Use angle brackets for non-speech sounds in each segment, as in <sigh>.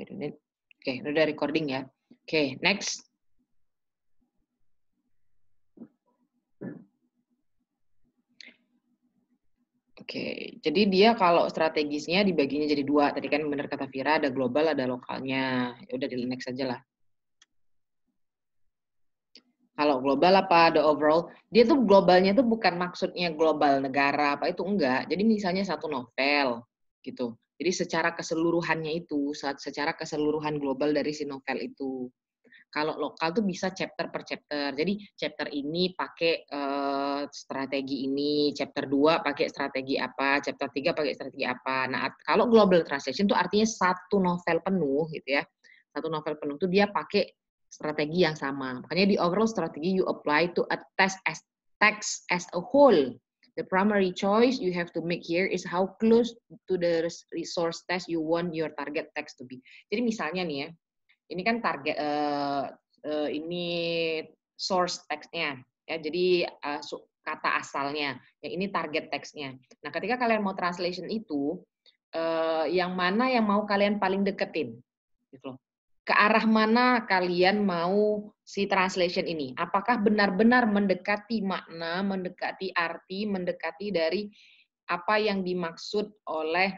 Oke, okay, udah recording ya. Oke, okay, next. Oke, okay. jadi dia kalau strategisnya dibaginya jadi dua. Tadi kan benar kata Vira, ada global, ada lokalnya. Ya udah di next aja lah. Kalau global apa, the overall, dia tuh globalnya tuh bukan maksudnya global negara apa itu enggak. Jadi misalnya satu novel gitu. Jadi secara keseluruhannya itu, secara keseluruhan global dari si novel itu. Kalau lokal tuh bisa chapter per chapter. Jadi chapter ini pakai uh, strategi ini, chapter 2 pakai strategi apa, chapter 3 pakai strategi apa. Nah, kalau global translation tuh artinya satu novel penuh gitu ya. Satu novel penuh tuh dia pakai strategi yang sama. Makanya di overall strategi you apply to a text as text as a whole The primary choice you have to make here is how close to the resource test you want your target text to be. Jadi misalnya nih ya, ini kan target uh, uh, ini source textnya ya. Jadi uh, kata asalnya, ya ini target textnya. Nah, ketika kalian mau translation itu, uh, yang mana yang mau kalian paling deketin, gitu loh. Ke arah mana kalian mau si translation ini? Apakah benar-benar mendekati makna, mendekati arti, mendekati dari apa yang dimaksud oleh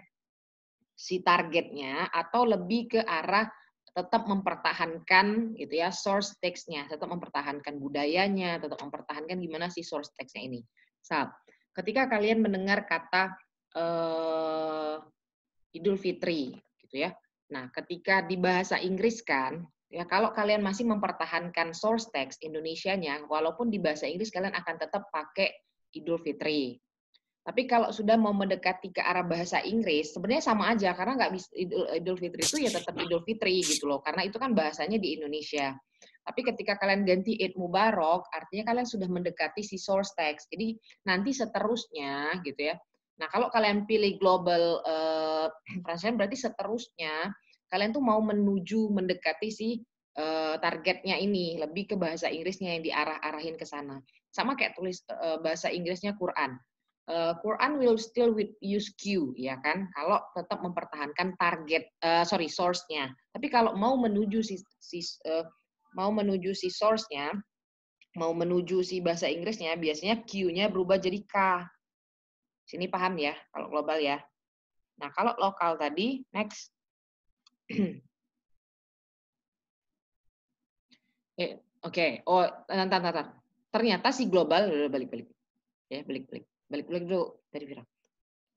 si targetnya atau lebih ke arah tetap mempertahankan gitu ya source textnya tetap mempertahankan budayanya, tetap mempertahankan gimana si source textnya ini. Sal, ketika kalian mendengar kata uh, Idul Fitri gitu ya. Nah, ketika di bahasa Inggris kan Ya, kalau kalian masih mempertahankan source text Indonesianya, walaupun di bahasa Inggris kalian akan tetap pakai Idul Fitri. Tapi kalau sudah mau mendekati ke arah bahasa Inggris, sebenarnya sama aja karena nggak bisa Idul, Idul Fitri itu ya tetap Idul Fitri gitu loh, karena itu kan bahasanya di Indonesia. Tapi ketika kalian ganti Eid Mubarak, artinya kalian sudah mendekati si source text. Jadi nanti seterusnya gitu ya. Nah kalau kalian pilih global uh, <clears throat> translation berarti seterusnya kalian tuh mau menuju mendekati si uh, targetnya ini lebih ke bahasa Inggrisnya yang diarah-arahin ke sana. Sama kayak tulis uh, bahasa Inggrisnya Quran. Uh, Quran will still with use Q ya kan kalau tetap mempertahankan target uh, sorry source-nya. Tapi kalau mau menuju si, si uh, mau menuju si source-nya mau menuju si bahasa Inggrisnya biasanya Q-nya berubah jadi K. Sini paham ya kalau global ya. Nah, kalau lokal tadi next <clears throat> Eh, oke, okay. oh, nanti, eh, Ternyata si global udah balik-balik. Ya, balik-balik. Balik-balik dulu dari Vira.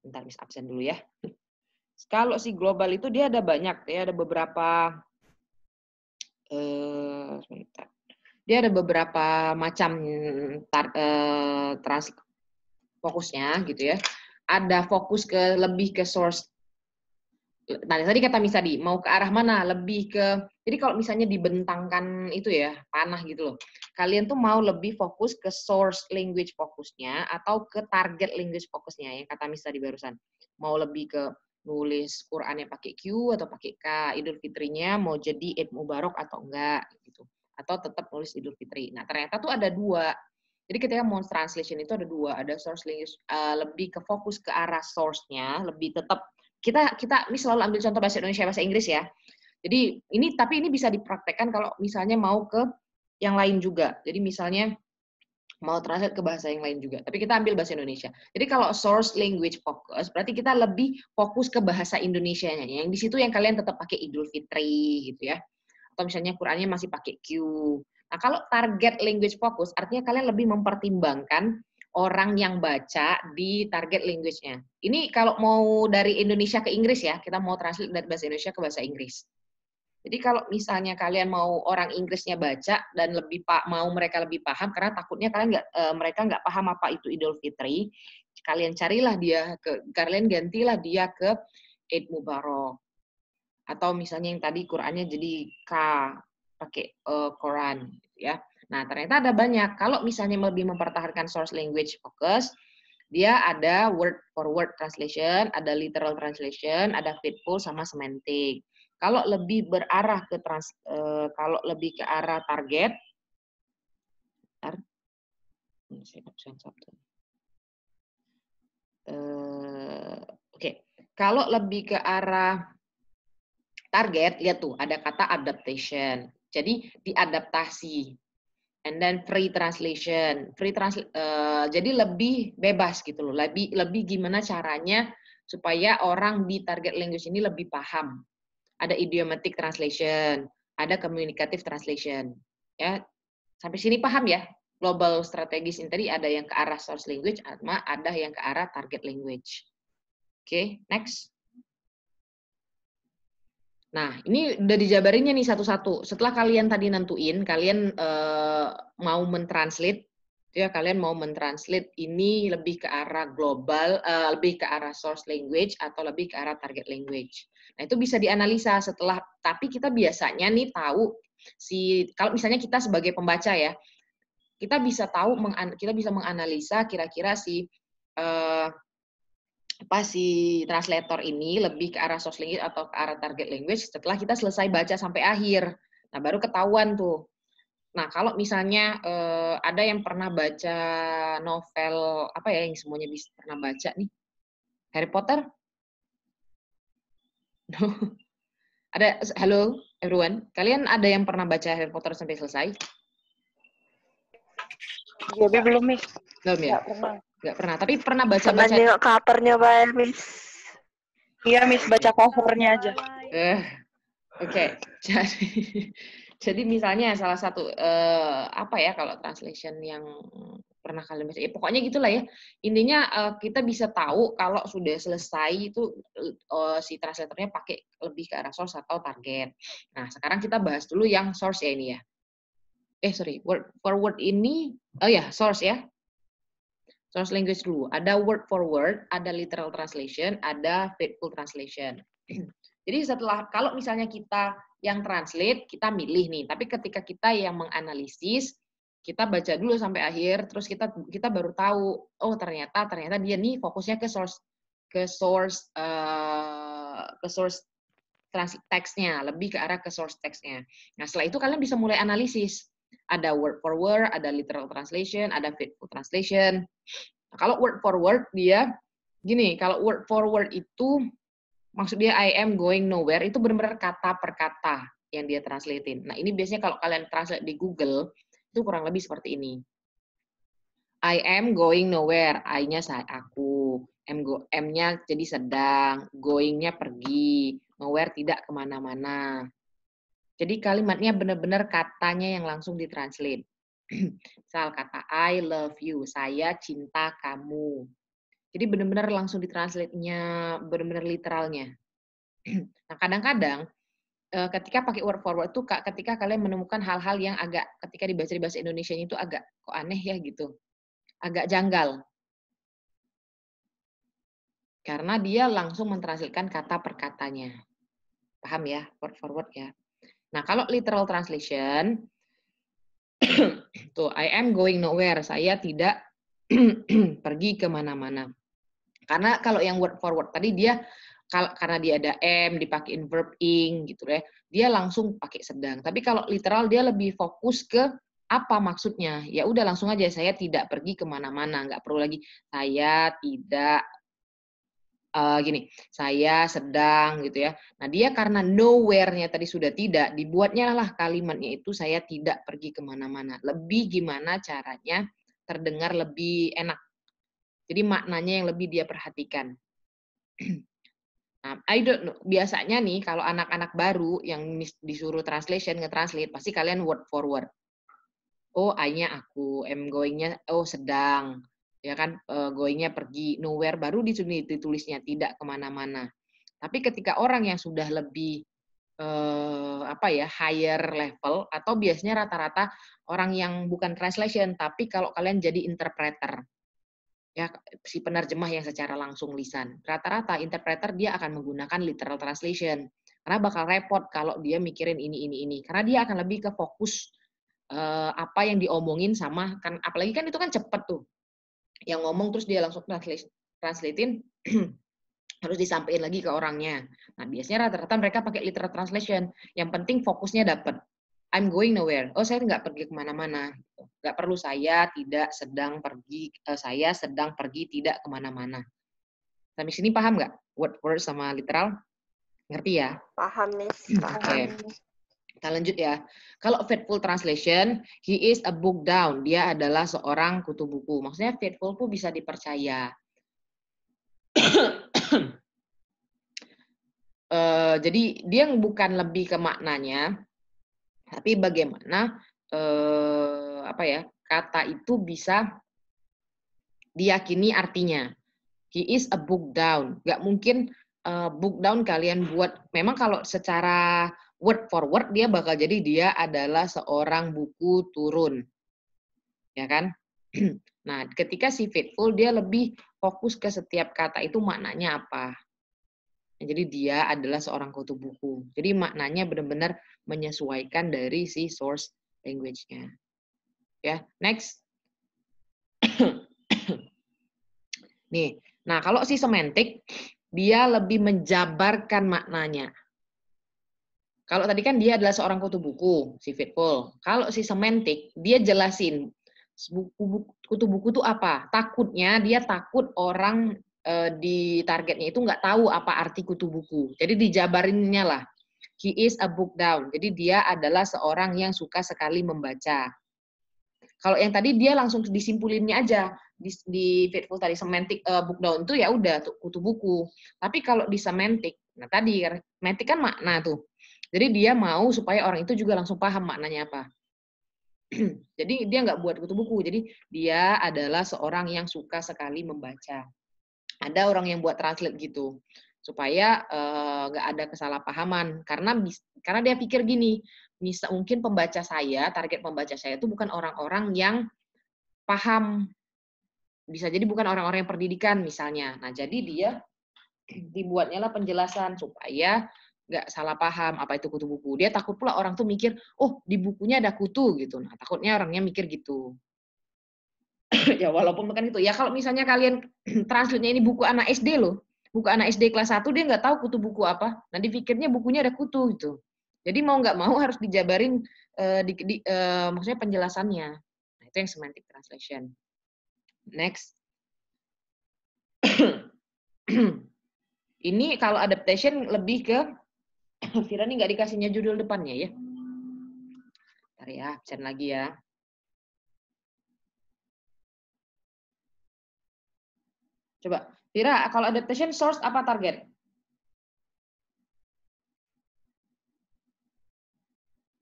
Ntar Miss absen dulu ya. <laughs> Kalau si global itu dia ada banyak, ya ada beberapa eh uh, Dia ada beberapa macam tar, uh, trans fokusnya gitu ya. Ada fokus ke lebih ke source nah tadi kata Misadi mau ke arah mana lebih ke jadi kalau misalnya dibentangkan itu ya panah gitu loh kalian tuh mau lebih fokus ke source language fokusnya atau ke target language fokusnya Ya kata Misadi barusan mau lebih ke nulis Qurannya pakai Q atau pakai K Idul Fitrinya mau jadi Id Mubarak atau enggak gitu atau tetap nulis Idul Fitri nah ternyata tuh ada dua jadi ketika mau translation itu ada dua, ada source language uh, lebih ke fokus ke arah source-nya, lebih tetap kita kita ini selalu ambil contoh bahasa Indonesia bahasa Inggris ya. Jadi ini tapi ini bisa dipraktekkan kalau misalnya mau ke yang lain juga. Jadi misalnya mau translate ke bahasa yang lain juga. Tapi kita ambil bahasa Indonesia. Jadi kalau source language focus berarti kita lebih fokus ke bahasa Indonesia-nya. Yang di situ yang kalian tetap pakai Idul Fitri gitu ya. Atau misalnya Qurannya masih pakai Q. Nah, kalau target language fokus artinya kalian lebih mempertimbangkan orang yang baca di target language-nya. Ini kalau mau dari Indonesia ke Inggris ya, kita mau translate dari bahasa Indonesia ke bahasa Inggris. Jadi kalau misalnya kalian mau orang Inggrisnya baca dan lebih pak mau mereka lebih paham karena takutnya kalian nggak e, mereka nggak paham apa itu Idul Fitri, kalian carilah dia ke kalian gantilah dia ke Eid Mubarak atau misalnya yang tadi Qurannya jadi K pakai e, Quran ya. Nah, ternyata ada banyak. Kalau misalnya lebih mempertahankan source language focus, dia ada word for word translation, ada literal translation, ada faithful sama semantic Kalau lebih berarah ke trans, eh, kalau lebih ke arah target, hmm, eh, oke. Okay. Kalau lebih ke arah target, lihat tuh ada kata adaptation. Jadi diadaptasi and then free translation. Free trans uh, jadi lebih bebas gitu loh. Lebih lebih gimana caranya supaya orang di target language ini lebih paham. Ada idiomatic translation, ada communicative translation. Ya. Sampai sini paham ya? Global strategis ini tadi ada yang ke arah source language, ada yang ke arah target language. Oke, okay, next. Nah, ini udah dijabarinnya nih satu-satu. Setelah kalian tadi nentuin, kalian uh, mau mentranslate, ya kalian mau mentranslate ini lebih ke arah global, uh, lebih ke arah source language atau lebih ke arah target language. Nah, itu bisa dianalisa setelah. Tapi kita biasanya nih tahu si kalau misalnya kita sebagai pembaca ya, kita bisa tahu kita bisa menganalisa kira-kira si uh, apa si translator ini lebih ke arah source language atau ke arah target language setelah kita selesai baca sampai akhir. Nah, baru ketahuan tuh. Nah, kalau misalnya eh, ada yang pernah baca novel apa ya yang semuanya bisa pernah baca nih? Harry Potter? No. <laughs> ada halo everyone. Kalian ada yang pernah baca Harry Potter sampai selesai? Ya belum, nih Belum ya? Gak pernah. Gak pernah, tapi pernah baca-baca. pernah nengok covernya, Pak ya, Miss. Iya, Miss, baca covernya aja. Eh, Oke, okay. jadi <laughs> jadi misalnya salah satu uh, apa ya kalau translation yang pernah kalian baca. Ya, pokoknya gitulah ya. Intinya uh, kita bisa tahu kalau sudah selesai itu uh, si translatornya pakai lebih ke arah source atau target. Nah, sekarang kita bahas dulu yang source ya ini ya. Eh, sorry. Word, forward ini, oh ya, source ya source language dulu. Ada word for word, ada literal translation, ada faithful translation. <clears throat> Jadi setelah kalau misalnya kita yang translate, kita milih nih. Tapi ketika kita yang menganalisis, kita baca dulu sampai akhir, terus kita kita baru tahu, oh ternyata ternyata dia nih fokusnya ke source ke source uh, ke source trans teksnya, lebih ke arah ke source teksnya. Nah setelah itu kalian bisa mulai analisis ada word for word, ada literal translation, ada faithful translation. Nah, kalau word for word dia gini, kalau word for word itu maksud dia I am going nowhere itu benar-benar kata per kata yang dia translatein. Nah, ini biasanya kalau kalian translate di Google itu kurang lebih seperti ini. I am going nowhere. I-nya saya aku. M go, M-nya jadi sedang, going-nya pergi, nowhere tidak kemana-mana. Jadi kalimatnya benar-benar katanya yang langsung ditranslate. <clears throat> Misal kata I love you, saya cinta kamu. Jadi benar-benar langsung ditranslate-nya, benar-benar literalnya. <clears throat> nah, kadang-kadang eh, ketika pakai word forward itu ketika kalian menemukan hal-hal yang agak ketika dibaca di bahasa Indonesia itu agak kok aneh ya gitu. Agak janggal. Karena dia langsung mentranslitkan kata per katanya. Paham ya? Word forward ya. Nah, kalau literal translation, <coughs> tuh, I am going nowhere. Saya tidak <coughs> pergi kemana-mana. Karena kalau yang word for word tadi dia karena dia ada am dipakein verb ing gitu ya, dia langsung pakai sedang. Tapi kalau literal dia lebih fokus ke apa maksudnya? Ya udah langsung aja saya tidak pergi kemana-mana, nggak perlu lagi saya tidak uh, gini, saya sedang gitu ya. Nah, dia karena nowhere-nya tadi sudah tidak, dibuatnya lah kalimatnya itu saya tidak pergi kemana-mana. Lebih gimana caranya terdengar lebih enak. Jadi maknanya yang lebih dia perhatikan. <clears throat> Nah, I don't know. Biasanya nih kalau anak-anak baru yang disuruh translation nge-translate pasti kalian word for word. Oh, I-nya aku, m going-nya oh sedang ya kan uh, goingnya pergi nowhere baru di sini ditulisnya tidak kemana-mana tapi ketika orang yang sudah lebih eh, apa ya higher level atau biasanya rata-rata orang yang bukan translation tapi kalau kalian jadi interpreter ya si penerjemah yang secara langsung lisan rata-rata interpreter dia akan menggunakan literal translation karena bakal repot kalau dia mikirin ini ini ini karena dia akan lebih ke fokus uh, apa yang diomongin sama kan apalagi kan itu kan cepet tuh yang ngomong terus dia langsung translate, translatein <clears throat> harus disampaikan lagi ke orangnya. Nah, biasanya rata-rata mereka pakai literal translation. Yang penting fokusnya dapat. I'm going nowhere. Oh, saya nggak pergi kemana-mana. Nggak perlu saya tidak sedang pergi, eh, saya sedang pergi tidak kemana-mana. Tapi sini paham nggak? Word-word sama literal? Ngerti ya? Paham, nih. Paham. Okay. Kita lanjut ya. Kalau faithful translation, he is a book down. Dia adalah seorang kutu buku. Maksudnya faithful pun bisa dipercaya. uh, <clears throat> jadi dia bukan lebih ke maknanya, tapi bagaimana uh, apa ya kata itu bisa diyakini artinya. He is a book down. Gak mungkin uh, book down kalian buat. Memang kalau secara word for word dia bakal jadi dia adalah seorang buku turun. Ya kan? <clears throat> Nah, ketika si faithful dia lebih fokus ke setiap kata itu maknanya apa. Nah, jadi dia adalah seorang kutu buku. Jadi maknanya benar-benar menyesuaikan dari si source language-nya. Ya, next. <clears throat> Nih, nah kalau si semantik dia lebih menjabarkan maknanya. Kalau tadi kan dia adalah seorang kutu buku, si Fitful. Kalau si semantik, dia jelasin buku, buku, kutu buku itu apa. Takutnya dia takut orang e, di targetnya itu nggak tahu apa arti kutu buku. Jadi dijabarinnya lah. He is a book down. Jadi dia adalah seorang yang suka sekali membaca. Kalau yang tadi dia langsung disimpulinnya aja di, di Fitful tadi semantik e, eh, book down itu ya udah kutu buku. Tapi kalau di semantik, nah tadi semantik kan makna tuh jadi dia mau supaya orang itu juga langsung paham maknanya apa. <clears throat> Jadi dia nggak buat buku buku. Jadi dia adalah seorang yang suka sekali membaca. Ada orang yang buat translate gitu supaya eh, nggak uh, ada kesalahpahaman karena karena dia pikir gini misal mungkin pembaca saya target pembaca saya itu bukan orang-orang yang paham bisa jadi bukan orang-orang yang pendidikan misalnya nah jadi dia <clears throat> dibuatnya lah penjelasan supaya nggak salah paham apa itu kutu buku. Dia takut pula orang tuh mikir, oh di bukunya ada kutu gitu. Nah takutnya orangnya mikir gitu. <clears throat> ya walaupun bukan itu. Ya kalau misalnya kalian <clears throat> translate ini buku anak SD loh. Buku anak SD kelas 1 dia nggak tahu kutu buku apa. nanti pikirnya bukunya ada kutu gitu. Jadi mau nggak mau harus dijabarin uh, di, di, uh, maksudnya penjelasannya. Nah, itu yang semantic translation. Next. <clears throat> ini kalau adaptation lebih ke Fira <coughs> nih nggak dikasihnya judul depannya ya. Ntar ya, absen lagi ya. Coba, Fira, kalau adaptation source apa target?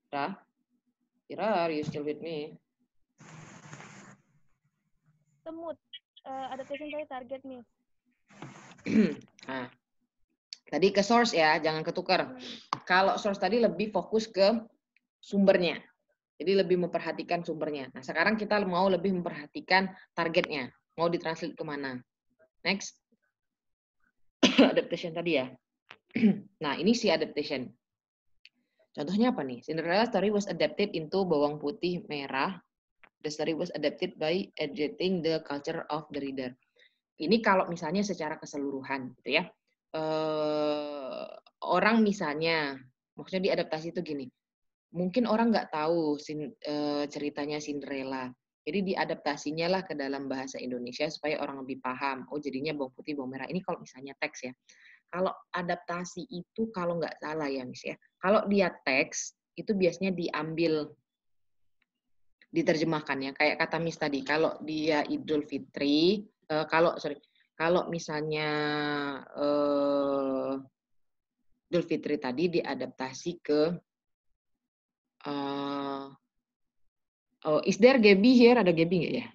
Fira, Fira, are you still with me? Semut, uh, adaptation dari target nih. nah, <coughs> Tadi ke source ya, jangan ketukar. Kalau source tadi lebih fokus ke sumbernya. Jadi lebih memperhatikan sumbernya. Nah, sekarang kita mau lebih memperhatikan targetnya. Mau ditranslate kemana. Next. <coughs> adaptation tadi ya. <coughs> nah, ini si adaptation. Contohnya apa nih? Cinderella story was adapted into bawang putih merah. The story was adapted by adapting the culture of the reader. Ini kalau misalnya secara keseluruhan gitu ya uh, orang misalnya maksudnya diadaptasi itu gini mungkin orang nggak tahu sin, uh, ceritanya Cinderella jadi diadaptasinya lah ke dalam bahasa Indonesia supaya orang lebih paham. Oh jadinya bawang putih, bawang merah. Ini kalau misalnya teks ya. Kalau adaptasi itu kalau nggak salah ya mis ya. Kalau dia teks itu biasanya diambil diterjemahkan ya. Kayak kata mis tadi. Kalau dia Idul Fitri, eh, kalau sorry kalau misalnya uh, Idul Fitri tadi diadaptasi ke uh, oh, is there Gaby here? Ada Gaby nggak ya?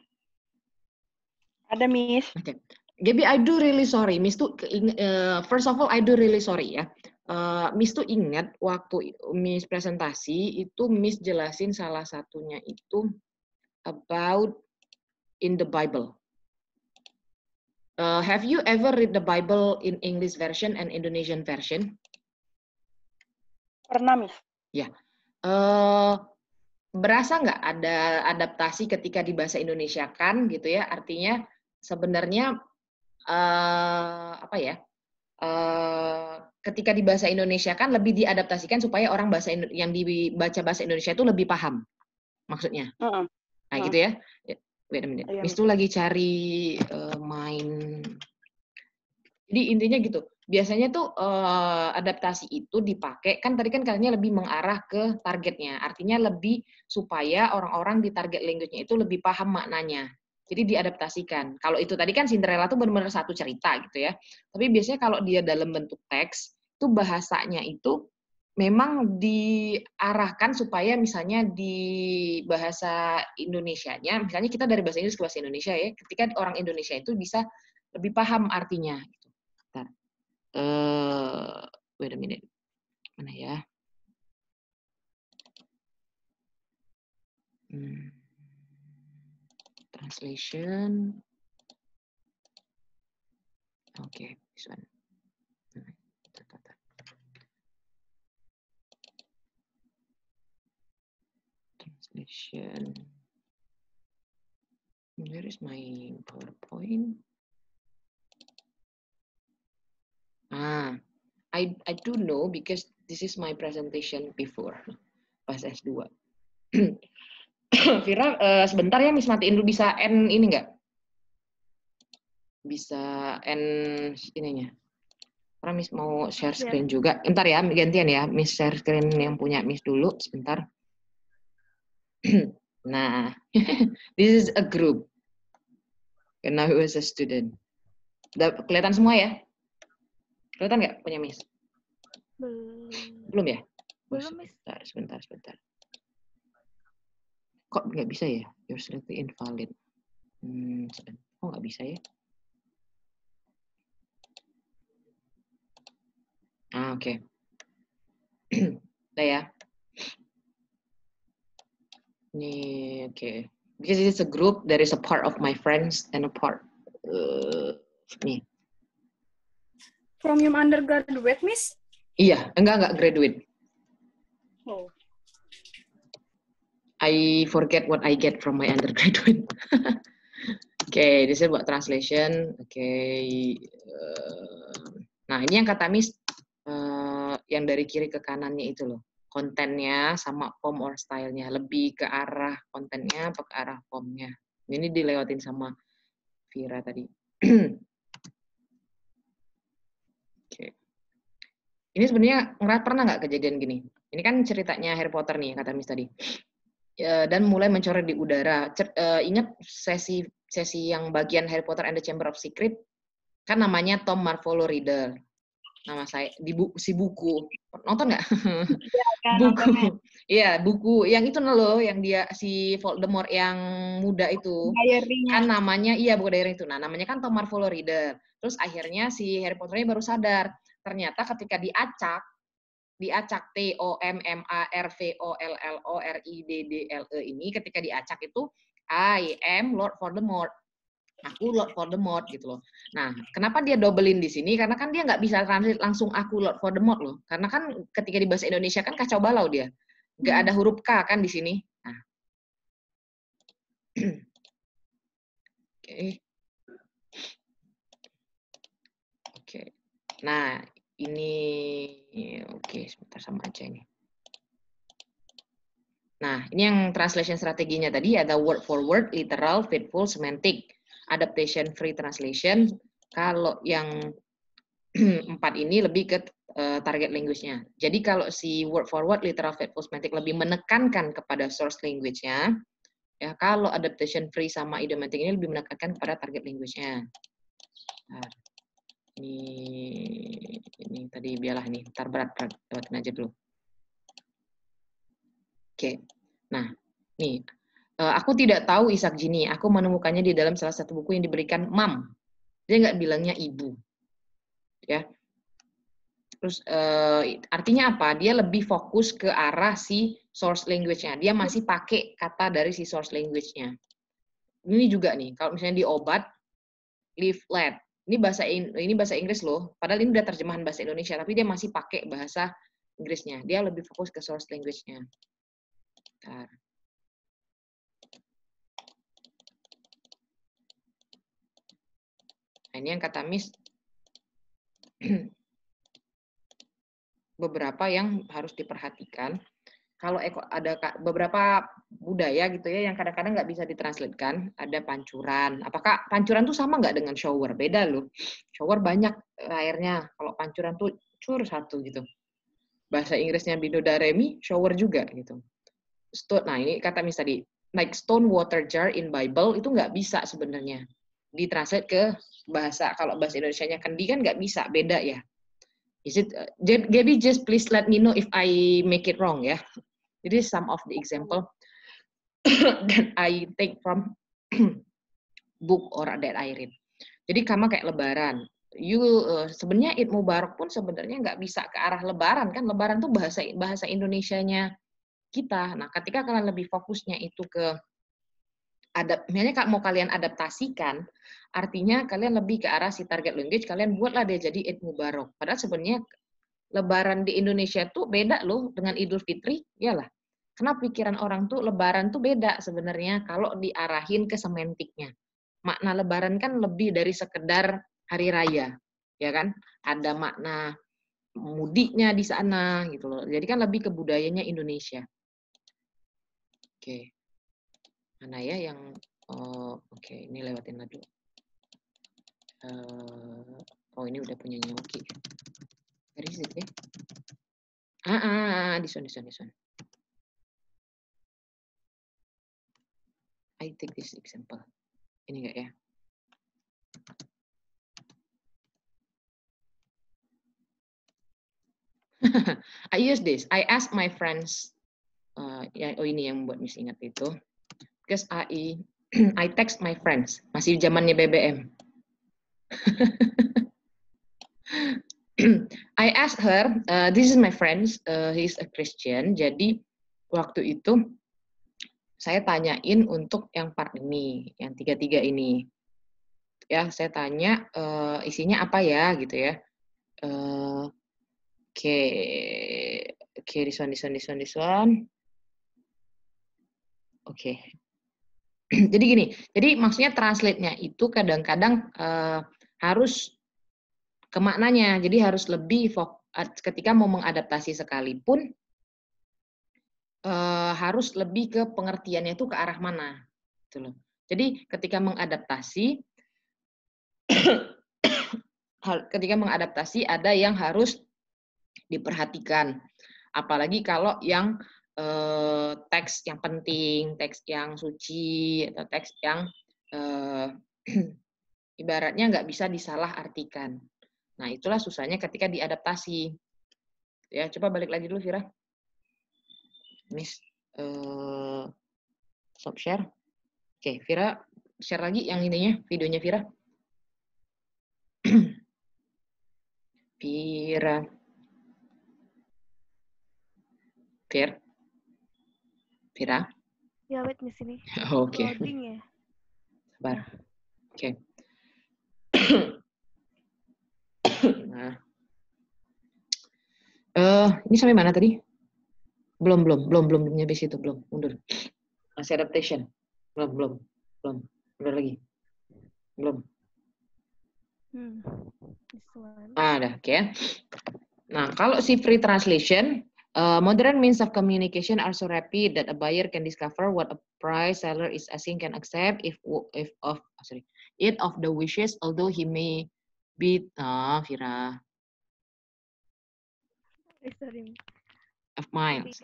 Ada Miss. Okay. Gaby, I do really sorry. Miss tuh, uh, first of all, I do really sorry ya. Uh, Miss tuh ingat waktu Miss presentasi itu Miss jelasin salah satunya itu about in the Bible. Uh, have you ever read the Bible in English version and Indonesian version? Pernah, Miss. Ya. Yeah. Uh, berasa nggak ada adaptasi ketika di bahasa Indonesia kan gitu ya? Artinya sebenarnya uh, apa ya? Uh, ketika di bahasa Indonesia kan lebih diadaptasikan supaya orang bahasa yang dibaca bahasa Indonesia itu lebih paham maksudnya. Uh -uh. Nah, gitu ya. ya wait a minute. Iya, Miss tuh lagi cari uh, main. Jadi intinya gitu. Biasanya tuh uh, adaptasi itu dipakai kan tadi kan katanya lebih mengarah ke targetnya. Artinya lebih supaya orang-orang di target language-nya itu lebih paham maknanya. Jadi diadaptasikan. Kalau itu tadi kan Cinderella tuh benar-benar satu cerita gitu ya. Tapi biasanya kalau dia dalam bentuk teks, tuh bahasanya itu memang diarahkan supaya misalnya di bahasa Indonesia-nya, misalnya kita dari bahasa Inggris ke bahasa Indonesia ya, ketika orang Indonesia itu bisa lebih paham artinya. Gitu. Uh, wait a minute. Mana ya? Hmm. Translation. Oke, okay, this presentation. Where is my PowerPoint? Ah, I, I do know because this is my presentation before pas S2. <coughs> Vira, uh, sebentar ya Miss matiin dulu bisa N ini nggak? Bisa N ininya. Karena Miss mau share screen yeah. juga. ntar ya, gantian ya. Miss share screen yang punya Miss dulu, sebentar. <clears throat> nah, <laughs> this is a group. And now he was a student. Udah kelihatan semua ya? Kelihatan nggak punya Miss? Belum. Belum ya? Belum, Miss. Sebentar, sebentar, sebentar. Kok nggak bisa ya? You're slightly invalid. Hmm, Kok nggak bisa ya? Ah, oke. Okay. <clears throat> Udah ya. Nih, oke. Okay. Because it's a group, there is a part of my friends and a part uh, eh, me. From your undergraduate, Miss? Iya, enggak enggak graduate. Oh. I forget what I get from my undergraduate. <laughs> okay, this is buat translation. Okay. Uh, eh, nah, ini yang kata Miss uh, yang dari kiri ke kanannya itu loh kontennya sama form or stylenya lebih ke arah kontennya apa ke arah formnya ini dilewatin sama Vira tadi <clears throat> oke okay. ini sebenarnya nggak pernah nggak kejadian gini ini kan ceritanya Harry Potter nih kata Miss tadi <sniffs> eh, dan mulai mencoret di udara Cer, e, ingat sesi sesi yang bagian Harry Potter and the Chamber of Secret kan namanya Tom Marvolo Riddle nama saya di bu, si buku nonton nggak iya, <laughs> ya, buku iya buku yang itu loh yang dia si Voldemort yang muda itu oh, diary kan namanya iya buku daerah itu nah namanya kan Tom Marvolo Reader terus akhirnya si Harry Potter Potternya baru sadar ternyata ketika diacak diacak T O M M A R V O L L O R I D D L E ini ketika diacak itu I am Lord Voldemort aku for the mod gitu loh. Nah, kenapa dia dobelin di sini? Karena kan dia nggak bisa translate langsung aku for the mod loh. Karena kan ketika di bahasa Indonesia kan kacau balau dia. Nggak hmm. ada huruf K kan di sini. Nah. <clears throat> Oke. Okay. Oke. Okay. Nah, ini oke, okay, sebentar sama aja ini. Nah, ini yang translation strateginya tadi ada ya, word for word, literal, faithful, semantic adaptation free translation. Kalau yang <clears throat> empat ini lebih ke eh, target language-nya. Jadi kalau si word for word literal faithful semantic lebih menekankan kepada source language-nya, ya kalau adaptation free sama idiomatic ini lebih menekankan kepada target language-nya. Nah, ini ini tadi biarlah nih, ntar berat berat lewatin aja dulu. Oke. Nah, nih Eh, aku tidak tahu Isak Jini, aku menemukannya di dalam salah satu buku yang diberikan mam. Dia nggak bilangnya ibu. Ya. Terus uh, artinya apa? Dia lebih fokus ke arah si source language-nya. Dia masih pakai kata dari si source language-nya. Ini juga nih, kalau misalnya di obat leaflet. Ini bahasa ini bahasa Inggris loh, padahal ini udah terjemahan bahasa Indonesia, tapi dia masih pakai bahasa Inggrisnya. Dia lebih fokus ke source language-nya. Nah, ini yang kata Miss beberapa yang harus diperhatikan. Kalau ada beberapa budaya gitu ya yang kadang-kadang nggak bisa ditranslatekan, ada pancuran. Apakah pancuran tuh sama nggak dengan shower? Beda loh. Shower banyak eh, airnya. Kalau pancuran tuh cur satu gitu. Bahasa Inggrisnya bidodaremi, shower juga gitu. Nah ini kata Miss tadi, like stone water jar in Bible itu nggak bisa sebenarnya ditranslate ke bahasa kalau bahasa Indonesia-nya kendi kan nggak bisa beda ya is it uh, jadi just please let me know if I make it wrong ya jadi some of the example <coughs> that I take from <coughs> book or that I read jadi kamu kayak lebaran you uh, sebenarnya Id Mubarak pun sebenarnya nggak bisa ke arah lebaran kan lebaran tuh bahasa bahasa Indonesia-nya kita nah ketika kalian lebih fokusnya itu ke adapt, misalnya mau kalian adaptasikan, artinya kalian lebih ke arah si target language, kalian buatlah dia jadi Eid Mubarak. Padahal sebenarnya Lebaran di Indonesia tuh beda loh dengan Idul Fitri, iyalah. Karena pikiran orang tuh Lebaran tuh beda sebenarnya kalau diarahin ke semantiknya. Makna Lebaran kan lebih dari sekedar hari raya, ya kan? Ada makna mudiknya di sana gitu loh. Jadi kan lebih ke budayanya Indonesia. Oke. Okay mana ya yang oh, oke okay, ini lewatin lagi uh, oh ini udah punya nyoki dari sini eh? ah, ah, ah this ah, di I take this example ini enggak ya <laughs> I use this. I ask my friends. Uh, ya, oh ini yang buat Miss ingat itu because I <clears throat> I text my friends masih zamannya BBM. <clears throat> I asked her, uh, this is my friends, uh, he's a Christian. Jadi waktu itu saya tanyain untuk yang part ini, yang tiga-tiga ini. Ya, saya tanya uh, isinya apa ya gitu ya. Uh, Oke, okay. oke okay, this one, this one, this one, this one. Oke, <clears throat> jadi gini, jadi maksudnya translate-nya itu kadang-kadang uh, harus ke maknanya. Jadi harus lebih fokus eh, ketika mau mengadaptasi sekalipun uh, harus lebih ke pengertiannya itu ke arah mana. Gitu loh. Jadi ketika mengadaptasi <clears throat> ketika mengadaptasi ada yang harus diperhatikan. Apalagi kalau yang eh, teks yang penting, teks yang suci, atau teks yang eh, <clears throat> ibaratnya nggak bisa disalahartikan. Nah, itulah susahnya ketika diadaptasi. Ya, coba balik lagi dulu, Fira. Miss, eh, stop share. Oke, Fira, share lagi yang ininya, videonya Fira. <clears throat> Fira. Fira. Fira? Ya, wait di sini. Oh, <laughs> Oke. Okay. Loading ya. Sabar. Oke. Okay. <coughs> nah. Uh, ini sampai mana tadi? Belum, belum, belum, belum nyampe situ, belum, mundur. Masih adaptation. Belum, belum, belum. Mundur lagi. Belum. Hmm. Ah, dah, oke. Okay. Nah, kalau si free translation, Uh, modern means of communication are so rapid that a buyer can discover what a price seller is asking can accept if if of oh, sorry it of the wishes although he may be ah Vira of miles.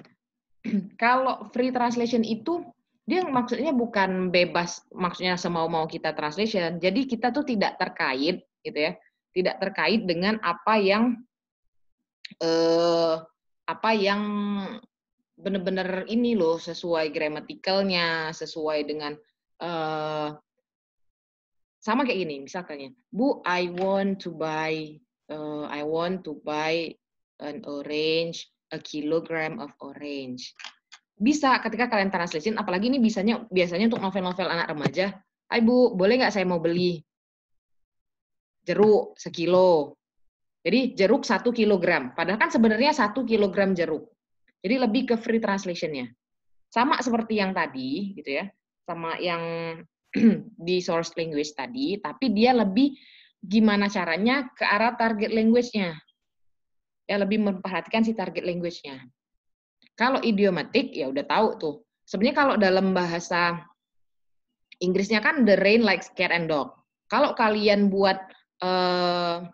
<clears throat> Kalau free translation itu dia maksudnya bukan bebas maksudnya semau-mau kita translation. Jadi kita tuh tidak terkait gitu ya. Tidak terkait dengan apa yang eh apa yang benar-benar ini loh sesuai gramatikalnya, sesuai dengan uh, sama kayak gini misalnya, Bu, I want to buy, uh, I want to buy an orange, a kilogram of orange. Bisa ketika kalian translatein, apalagi ini biasanya biasanya untuk novel-novel anak remaja. Ay bu, boleh nggak saya mau beli jeruk sekilo? Jadi jeruk 1 kilogram, padahal kan sebenarnya 1 kilogram jeruk. Jadi lebih ke free translation translationnya. Sama seperti yang tadi, gitu ya, sama yang <clears throat> di source language tadi, tapi dia lebih gimana caranya ke arah target language-nya. Ya lebih memperhatikan si target language-nya. Kalau idiomatik ya udah tahu tuh. Sebenarnya kalau dalam bahasa Inggrisnya kan the rain like cat and dog. Kalau kalian buat uh,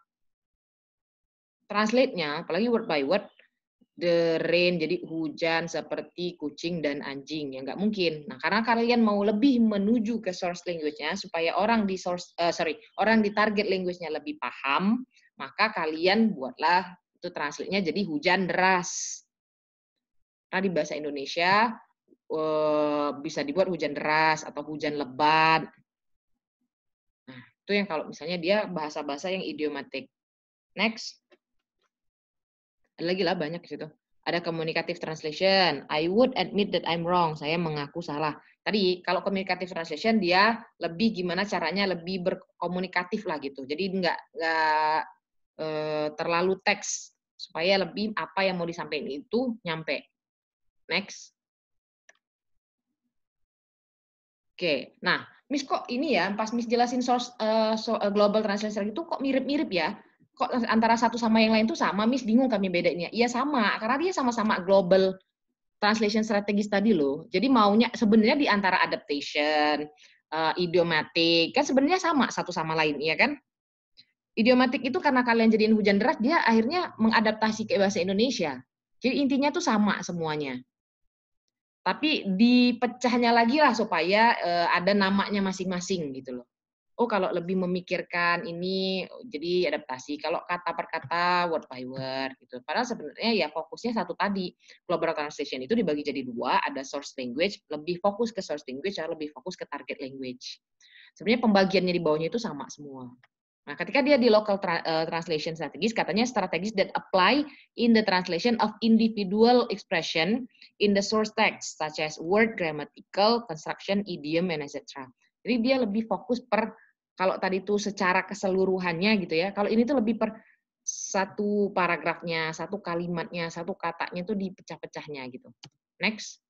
translate-nya, apalagi word by word, the rain, jadi hujan seperti kucing dan anjing, ya nggak mungkin. Nah, karena kalian mau lebih menuju ke source language-nya, supaya orang di source, uh, sorry, orang di target language-nya lebih paham, maka kalian buatlah itu translate-nya jadi hujan deras. Karena di bahasa Indonesia uh, bisa dibuat hujan deras atau hujan lebat. Nah, itu yang kalau misalnya dia bahasa-bahasa yang idiomatik. Next lagi lah banyak di situ. Ada communicative translation. I would admit that I'm wrong. Saya mengaku salah. Tadi kalau communicative translation dia lebih gimana caranya lebih berkomunikatif lah gitu. Jadi nggak nggak e, terlalu teks supaya lebih apa yang mau disampaikan itu nyampe. Next. Oke, nah Miss kok ini ya pas Miss jelasin source uh, global translation itu kok mirip-mirip ya kok antara satu sama yang lain tuh sama, Miss bingung kami bedanya. Iya sama, karena dia sama-sama global translation strategis tadi loh. Jadi maunya sebenarnya di antara adaptation, uh, eh, idiomatik, kan sebenarnya sama satu sama lain, iya kan? Idiomatik itu karena kalian jadiin hujan deras, dia akhirnya mengadaptasi ke bahasa Indonesia. Jadi intinya tuh sama semuanya. Tapi dipecahnya lagi lah supaya uh, ada namanya masing-masing gitu loh oh kalau lebih memikirkan ini jadi adaptasi kalau kata per kata word by word gitu padahal sebenarnya ya fokusnya satu tadi global translation itu dibagi jadi dua ada source language lebih fokus ke source language atau lebih fokus ke target language sebenarnya pembagiannya di bawahnya itu sama semua Nah, ketika dia di local tra uh, translation strategis, katanya strategis that apply in the translation of individual expression in the source text, such as word, grammatical, construction, idiom, and etc. Jadi dia lebih fokus per kalau tadi itu secara keseluruhannya gitu ya. Kalau ini tuh lebih per satu paragrafnya, satu kalimatnya, satu katanya tuh dipecah-pecahnya gitu. Next.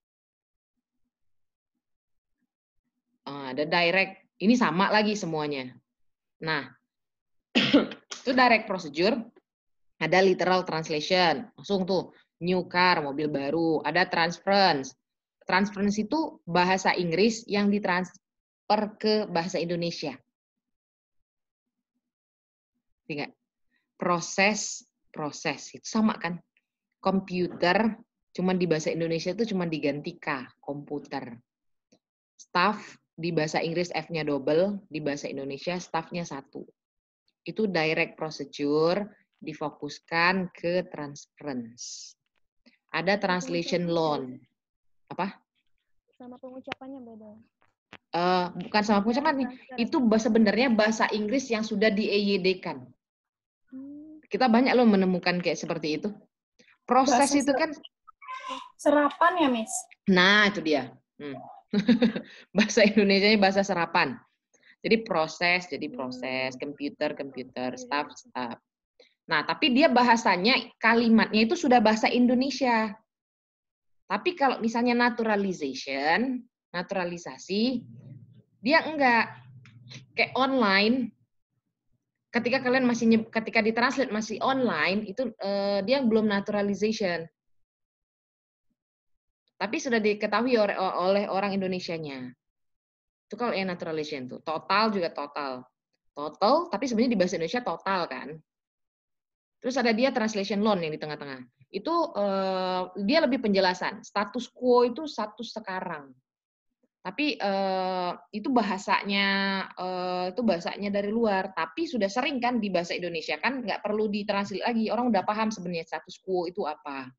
Uh, ada direct. Ini sama lagi semuanya. Nah, <clears throat> itu direct procedure. Ada literal translation. Langsung tuh, new car, mobil baru. Ada transference. Transference itu bahasa Inggris yang ditransfer ke bahasa Indonesia nggak? Proses, proses. Itu sama kan? Komputer, cuman di bahasa Indonesia itu cuman diganti K, komputer. Staff, di bahasa Inggris F-nya double, di bahasa Indonesia staff-nya satu. Itu direct procedure, difokuskan ke transference. Ada translation loan. Ya? Apa? Sama pengucapannya beda. Uh, eh, bukan sama pengucapan nih. Itu sebenarnya bahasa Inggris yang sudah di EYD-kan. Kita banyak loh menemukan kayak seperti itu. Proses, Proses itu kan serapan ya, Miss. Nah, itu dia. Hmm. <laughs> bahasa Indonesia bahasa serapan. Jadi proses, jadi proses, komputer, komputer, staff, staff. Nah, tapi dia bahasanya kalimatnya itu sudah bahasa Indonesia. Tapi kalau misalnya naturalization, naturalisasi, dia enggak kayak online ketika kalian masih ketika ditranslate masih online itu uh, dia belum naturalization. Tapi sudah diketahui oleh, oleh orang Indonesianya. Itu kalau yang naturalization tuh. Total juga total. Total, tapi sebenarnya di bahasa Indonesia total kan. Terus ada dia translation loan yang di tengah-tengah. Itu uh, dia lebih penjelasan. Status quo itu status sekarang tapi uh, itu bahasanya uh, itu bahasanya dari luar tapi sudah sering kan di bahasa Indonesia kan nggak perlu ditranslate lagi orang udah paham sebenarnya status quo itu apa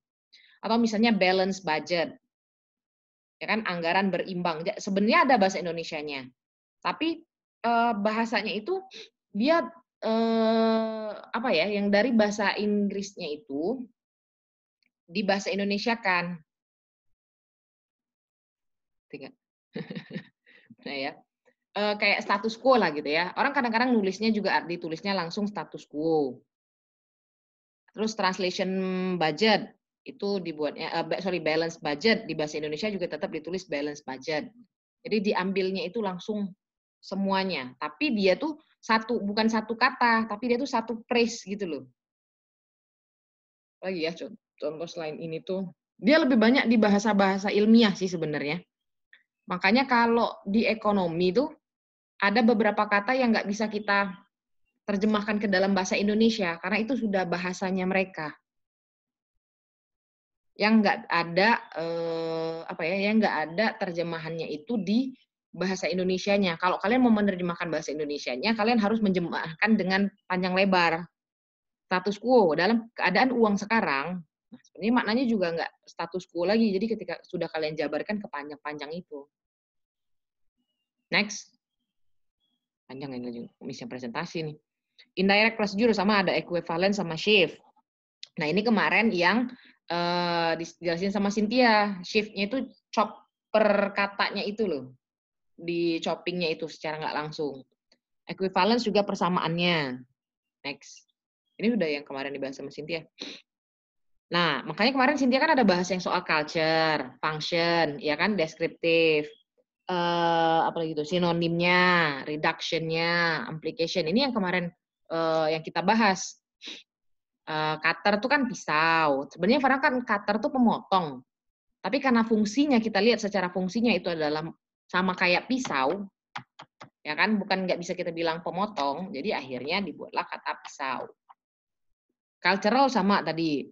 atau misalnya balance budget ya kan anggaran berimbang sebenarnya ada bahasa Indonesianya tapi uh, bahasanya itu dia uh, apa ya yang dari bahasa Inggrisnya itu di bahasa Indonesia kan. <laughs> nah ya E, kayak status quo lah gitu ya orang kadang-kadang nulisnya juga ditulisnya langsung status quo terus translation budget itu dibuatnya uh, eh, sorry balance budget di bahasa Indonesia juga tetap ditulis balance budget jadi diambilnya itu langsung semuanya tapi dia tuh satu bukan satu kata tapi dia tuh satu phrase gitu loh lagi ya contoh selain ini tuh dia lebih banyak di bahasa-bahasa ilmiah sih sebenarnya Makanya kalau di ekonomi itu ada beberapa kata yang nggak bisa kita terjemahkan ke dalam bahasa Indonesia karena itu sudah bahasanya mereka. Yang nggak ada eh, apa ya, yang nggak ada terjemahannya itu di bahasa Indonesianya. Kalau kalian mau menerjemahkan bahasa Indonesianya, kalian harus menjemahkan dengan panjang lebar. Status quo dalam keadaan uang sekarang Nah, sebenarnya maknanya juga nggak status quo lagi. Jadi ketika sudah kalian jabarkan ke panjang-panjang itu. Next. Panjang ini juga misi presentasi nih. Indirect plus procedure sama ada equivalent sama shift. Nah, ini kemarin yang uh, dijelasin sama Cynthia. Shift-nya itu chop per katanya itu loh. Di choppingnya itu secara nggak langsung. Equivalence juga persamaannya. Next. Ini sudah yang kemarin dibahas sama Cynthia. Nah, makanya kemarin Cynthia kan ada bahas yang soal culture, function, ya kan, deskriptif, uh, eh, apa lagi itu, sinonimnya, reductionnya, application. Ini yang kemarin uh, yang kita bahas. Uh, cutter tuh kan pisau. Sebenarnya Farah kan cutter tuh pemotong. Tapi karena fungsinya kita lihat secara fungsinya itu adalah sama kayak pisau, ya kan, bukan nggak bisa kita bilang pemotong. Jadi akhirnya dibuatlah kata pisau. Cultural sama tadi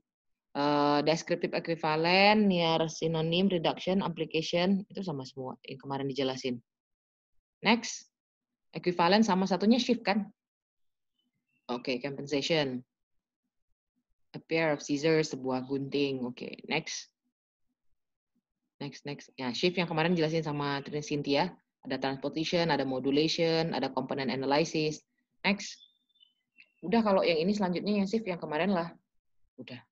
uh, descriptive equivalent, near synonym, reduction, application, itu sama semua yang kemarin dijelasin. Next, equivalent sama satunya shift kan? Oke, okay, compensation. A pair of scissors, sebuah gunting. Oke, okay, next. Next, next. Ya, shift yang kemarin jelasin sama Trin Cynthia. Ada transportation, ada modulation, ada component analysis. Next. Udah kalau yang ini selanjutnya yang shift yang kemarin lah. Udah.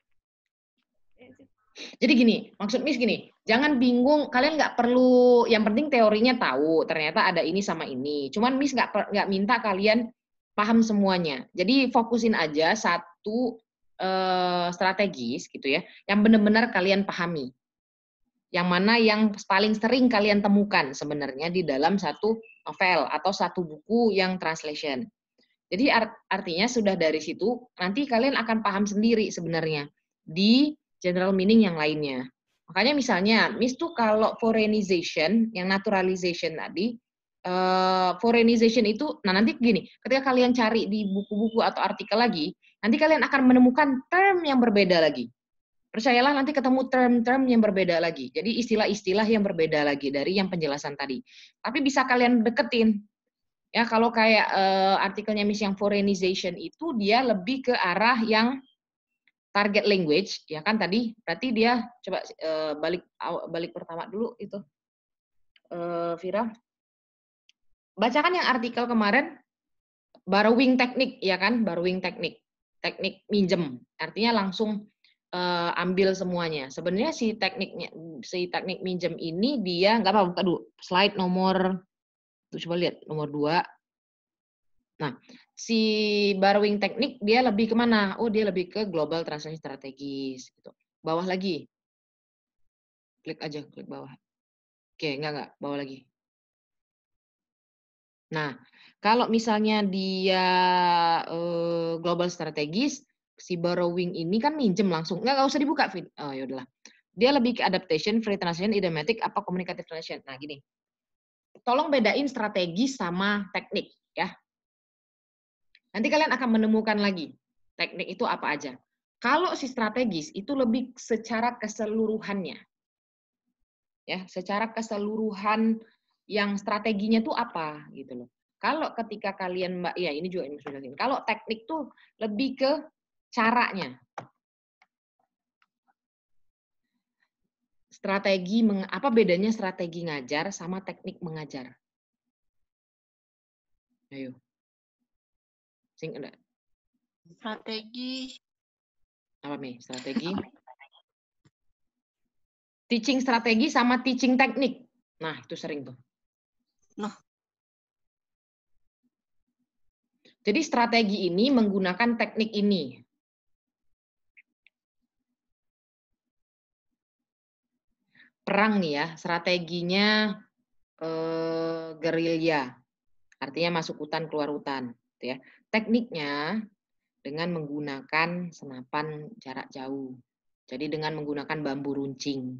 Jadi gini, maksud Miss gini, jangan bingung, kalian nggak perlu, yang penting teorinya tahu, ternyata ada ini sama ini. Cuman Miss nggak nggak minta kalian paham semuanya. Jadi fokusin aja satu uh, strategis gitu ya, yang benar-benar kalian pahami. Yang mana yang paling sering kalian temukan sebenarnya di dalam satu novel atau satu buku yang translation. Jadi art, artinya sudah dari situ nanti kalian akan paham sendiri sebenarnya di general meaning yang lainnya. Makanya misalnya, mis tuh kalau foreignization, yang naturalization tadi, uh, foreignization itu, nah nanti gini, ketika kalian cari di buku-buku atau artikel lagi, nanti kalian akan menemukan term yang berbeda lagi. Percayalah nanti ketemu term-term yang berbeda lagi. Jadi istilah-istilah yang berbeda lagi dari yang penjelasan tadi. Tapi bisa kalian deketin. Ya, kalau kayak uh, artikelnya Miss yang foreignization itu dia lebih ke arah yang target language ya kan tadi berarti dia coba uh, balik balik pertama dulu itu uh, Vira bacakan yang artikel kemarin borrowing teknik ya kan borrowing teknik teknik minjem artinya langsung uh, ambil semuanya sebenarnya si tekniknya si teknik minjem ini dia nggak apa buka dulu slide nomor tuh coba lihat nomor dua Nah, si borrowing teknik dia lebih kemana? Oh, dia lebih ke global transaksi strategis. Gitu. Bawah lagi. Klik aja, klik bawah. Oke, enggak, enggak. Bawah lagi. Nah, kalau misalnya dia uh, global strategis, si borrowing ini kan minjem langsung. Enggak, enggak usah dibuka, Oh, ya Dia lebih ke adaptation, free transaction, idiomatic, apa communicative transaction. Nah, gini. Tolong bedain strategi sama teknik, ya Nanti kalian akan menemukan lagi teknik itu apa aja. Kalau si strategis itu lebih secara keseluruhannya. Ya, secara keseluruhan yang strateginya itu apa gitu loh. Kalau ketika kalian Mbak ya ini juga ini sudah Kalau teknik tuh lebih ke caranya. Strategi apa bedanya strategi ngajar sama teknik mengajar? Ayo. Sing ada Strategi. Apa nih Strategi. Teaching strategi sama teaching teknik. Nah, itu sering tuh. Nah. Jadi strategi ini menggunakan teknik ini. Perang nih ya, strateginya eh, gerilya. Artinya masuk hutan, keluar hutan. Gitu ya. Tekniknya dengan menggunakan senapan jarak jauh. Jadi dengan menggunakan bambu runcing.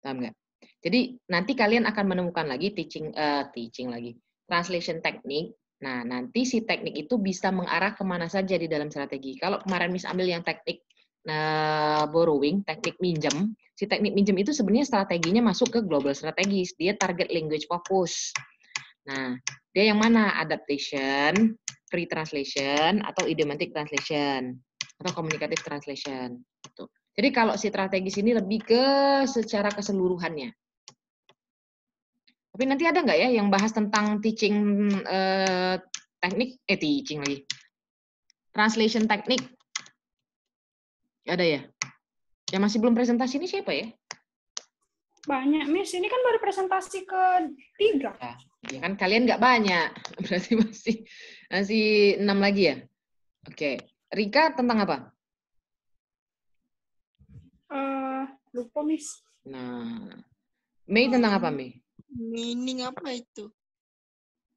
Paham enggak? Jadi nanti kalian akan menemukan lagi teaching uh, teaching lagi translation teknik. Nah nanti si teknik itu bisa mengarah kemana saja di dalam strategi. Kalau kemarin Miss ambil yang teknik uh, borrowing, teknik minjem, si teknik minjem itu sebenarnya strateginya masuk ke global strategis. Dia target language fokus. Nah dia yang mana? Adaptation, free translation, atau idiomatic translation, atau communicative translation. Tuh. Gitu. Jadi kalau si strategis ini lebih ke secara keseluruhannya. Tapi nanti ada nggak ya yang bahas tentang teaching eh, teknik, eh teaching lagi, translation teknik? Ada ya? Yang masih belum presentasi ini siapa ya? Banyak, Miss. Ini kan baru presentasi ketiga. Ya, ya kan kalian nggak banyak. <laughs> Berarti masih masih enam lagi ya? Oke. Rika tentang apa? Uh, lupa, Miss. Nah. Mei tentang apa, Mei? Meaning apa itu?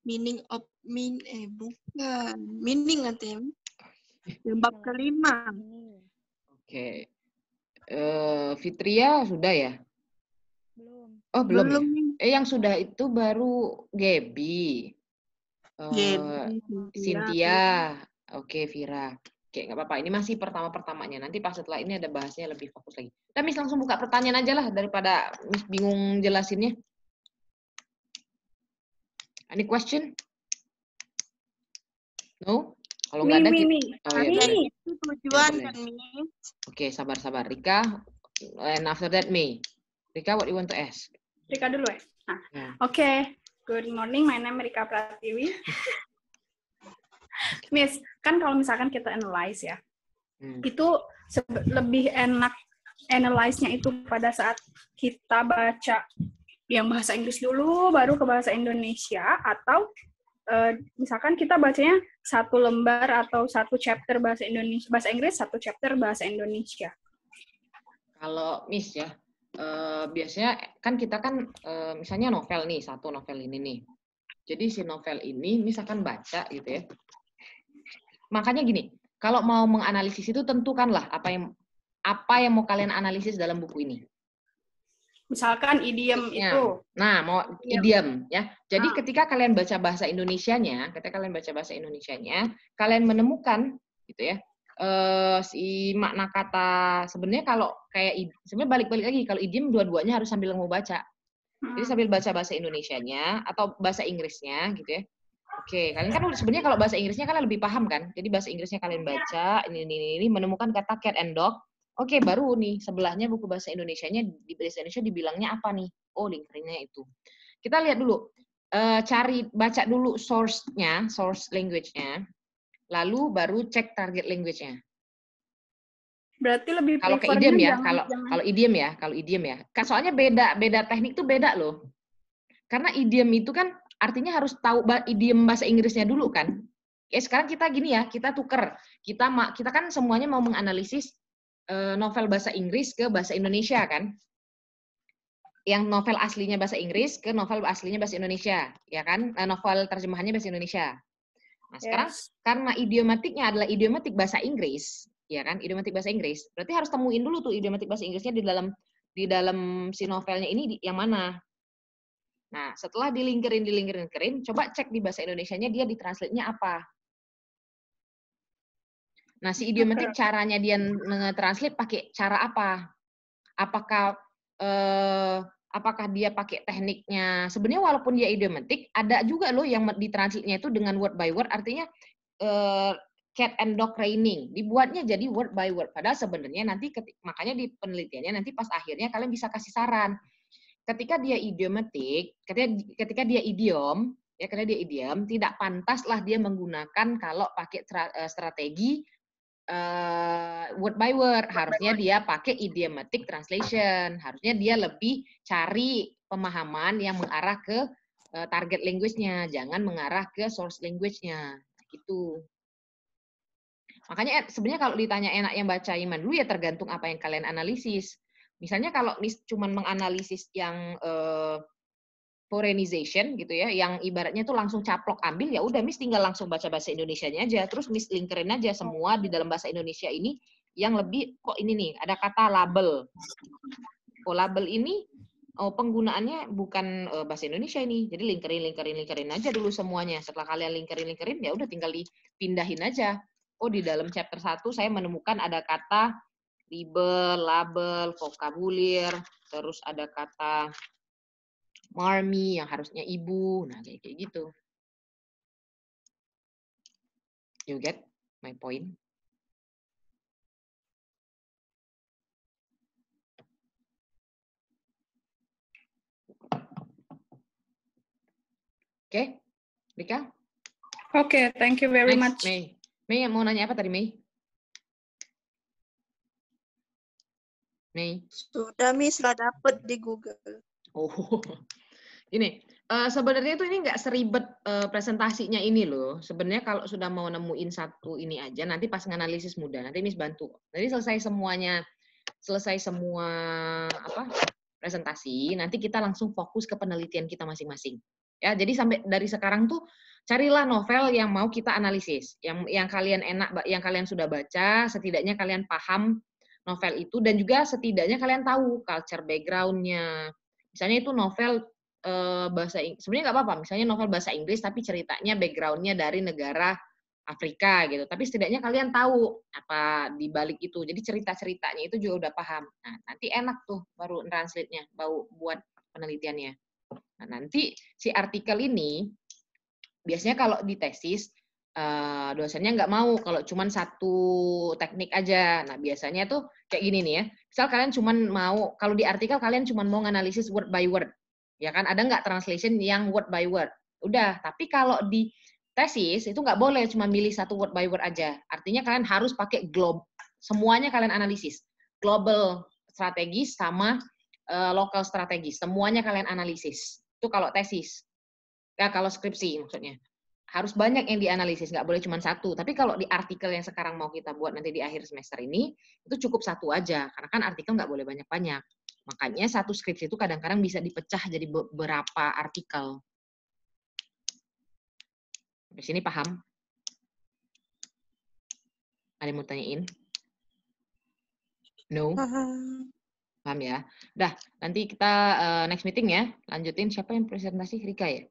Meaning of mean eh bukan. Meaning nanti ya. Yang bab kelima. Oke. Okay. Uh, eh, Fitria sudah ya? Belum. Oh, belum. Ya? belum. Ya? Eh, yang sudah itu baru Gaby. Uh, Cynthia. Oke, okay, Vira. Oke, nggak apa-apa. Ini masih pertama-pertamanya. Nanti pas setelah ini ada bahasnya lebih fokus lagi. Tapi Miss langsung buka pertanyaan aja lah daripada Miss bingung jelasinnya. Any question? No? Kalau nggak ada... Mi, mi. Oh, ya, mi. Oke, sabar-sabar. Rika, and after that, me. Rika, what you want to ask? Rika dulu eh? nah, ya. Nah, Oke, okay. good morning. My name Rika Pratiwi. <laughs> Miss, kan kalau misalkan kita analyze ya, hmm. itu lebih enak analyze-nya itu pada saat kita baca yang bahasa Inggris dulu, baru ke bahasa Indonesia, atau Uh, misalkan kita bacanya satu lembar atau satu chapter bahasa Indonesia bahasa Inggris satu chapter bahasa Indonesia. Kalau Miss ya, Eh, biasanya kan kita kan uh, misalnya novel nih satu novel ini nih jadi si novel ini misalkan baca gitu ya makanya gini kalau mau menganalisis itu tentukanlah apa yang apa yang mau kalian analisis dalam buku ini misalkan idiom ya. itu. Nah, mau idiom, ya. Jadi nah. ketika kalian baca bahasa Indonesianya, ketika kalian baca bahasa Indonesianya, kalian menemukan gitu ya uh, si makna kata sebenarnya kalau kayak sebenarnya balik-balik lagi kalau idiom dua-duanya harus sambil mau baca. Jadi hmm. sambil baca bahasa Indonesia-nya atau bahasa Inggrisnya gitu ya. Oke, kalian kan sebenarnya kalau bahasa Inggrisnya kalian lebih paham kan? Jadi bahasa Inggrisnya kalian iya. baca ini ini, ini ini menemukan kata cat and dog. Oke, baru nih sebelahnya buku bahasa Indonesia-nya di bahasa Indonesia dibilangnya apa nih? Oh, nya itu. Kita lihat dulu. Uh, cari baca dulu source-nya, source language-nya lalu baru cek target language-nya. Berarti lebih kalau ke idiom ya, kalau kalau idiom ya, kalau idiom ya. Soalnya beda beda teknik tuh beda loh. Karena idiom itu kan artinya harus tahu idiom bahasa Inggrisnya dulu kan. Ya sekarang kita gini ya, kita tuker. Kita kita kan semuanya mau menganalisis eh, novel bahasa Inggris ke bahasa Indonesia kan. Yang novel aslinya bahasa Inggris ke novel aslinya bahasa Indonesia, ya kan? Eh, novel terjemahannya bahasa Indonesia. Nah, sekarang yes. karena idiomatiknya adalah idiomatik bahasa Inggris, ya kan? Idiomatik bahasa Inggris. Berarti harus temuin dulu tuh idiomatik bahasa Inggrisnya di dalam di dalam si novelnya ini yang mana. Nah, setelah dilingkirin, dilingkirin, kerin, coba cek di bahasa Indonesianya dia ditranslate-nya apa. Nah, si idiomatik caranya dia nge nge-translate pakai cara apa? Apakah eh, apakah dia pakai tekniknya sebenarnya walaupun dia idiomatik ada juga loh yang di transitnya itu dengan word by word artinya uh, cat and dog training dibuatnya jadi word by word padahal sebenarnya nanti ketik, makanya di penelitiannya nanti pas akhirnya kalian bisa kasih saran ketika dia idiomatik ketika ketika dia idiom ya karena dia idiom tidak pantaslah dia menggunakan kalau pakai eh, strategi uh, word by word, harusnya dia pakai idiomatic translation, harusnya dia lebih cari pemahaman yang mengarah ke uh, target language-nya, jangan mengarah ke source language-nya, gitu. Makanya eh, sebenarnya kalau ditanya enak yang baca iman dulu ya tergantung apa yang kalian analisis. Misalnya kalau cuma menganalisis yang uh, foreignization gitu ya, yang ibaratnya tuh langsung caplok ambil ya udah Miss tinggal langsung baca bahasa Indonesia-nya aja, terus Miss lingkerin aja semua di dalam bahasa Indonesia ini yang lebih kok ini nih ada kata label. Oh label ini oh, penggunaannya bukan uh, bahasa Indonesia ini, jadi lingkerin lingkerin lingkerin aja dulu semuanya. Setelah kalian lingkerin lingkerin ya udah tinggal dipindahin aja. Oh di dalam chapter 1 saya menemukan ada kata label, label, vokabulir, terus ada kata marmi yang harusnya ibu. Nah, kayak kayak gitu. You get my point? Oke, okay. Rika? Oke, okay, thank you very Next, much. Mei. Mei, mau nanya apa tadi, Mei? Mei? Sudah, Mei, sudah dapat di Google. Oh, <laughs> ini uh, eh, sebenarnya itu ini nggak seribet uh, presentasinya ini loh. Sebenarnya kalau sudah mau nemuin satu ini aja, nanti pas nganalisis mudah, nanti Miss bantu. jadi selesai semuanya, selesai semua apa presentasi, nanti kita langsung fokus ke penelitian kita masing-masing. Ya, jadi sampai dari sekarang tuh carilah novel yang mau kita analisis, yang yang kalian enak, yang kalian sudah baca, setidaknya kalian paham novel itu dan juga setidaknya kalian tahu culture backgroundnya. Misalnya itu novel Eh, bahasa bahasa sebenarnya nggak apa-apa misalnya novel bahasa Inggris tapi ceritanya backgroundnya dari negara Afrika gitu tapi setidaknya kalian tahu apa di balik itu jadi cerita ceritanya itu juga udah paham nah nanti enak tuh baru translate-nya bau buat penelitiannya nah nanti si artikel ini biasanya kalau di tesis eh, dosennya nggak mau kalau cuma satu teknik aja. Nah biasanya tuh kayak gini nih ya. Misal kalian cuma mau kalau di artikel kalian cuma mau analisis word by word ya kan ada nggak translation yang word by word udah tapi kalau di tesis itu nggak boleh cuma milih satu word by word aja artinya kalian harus pakai globe semuanya kalian analisis global strategis sama uh, eh, lokal strategis semuanya kalian analisis itu kalau tesis ya kalau skripsi maksudnya harus banyak yang dianalisis nggak boleh cuma satu tapi kalau di artikel yang sekarang mau kita buat nanti di akhir semester ini itu cukup satu aja karena kan artikel nggak boleh banyak banyak Makanya satu skripsi itu kadang-kadang bisa dipecah jadi beberapa artikel. Di sini paham? Ada yang mau tanyain? No? Paham. ya? Dah, nanti kita uh, next meeting ya. Lanjutin siapa yang presentasi? Rika ya?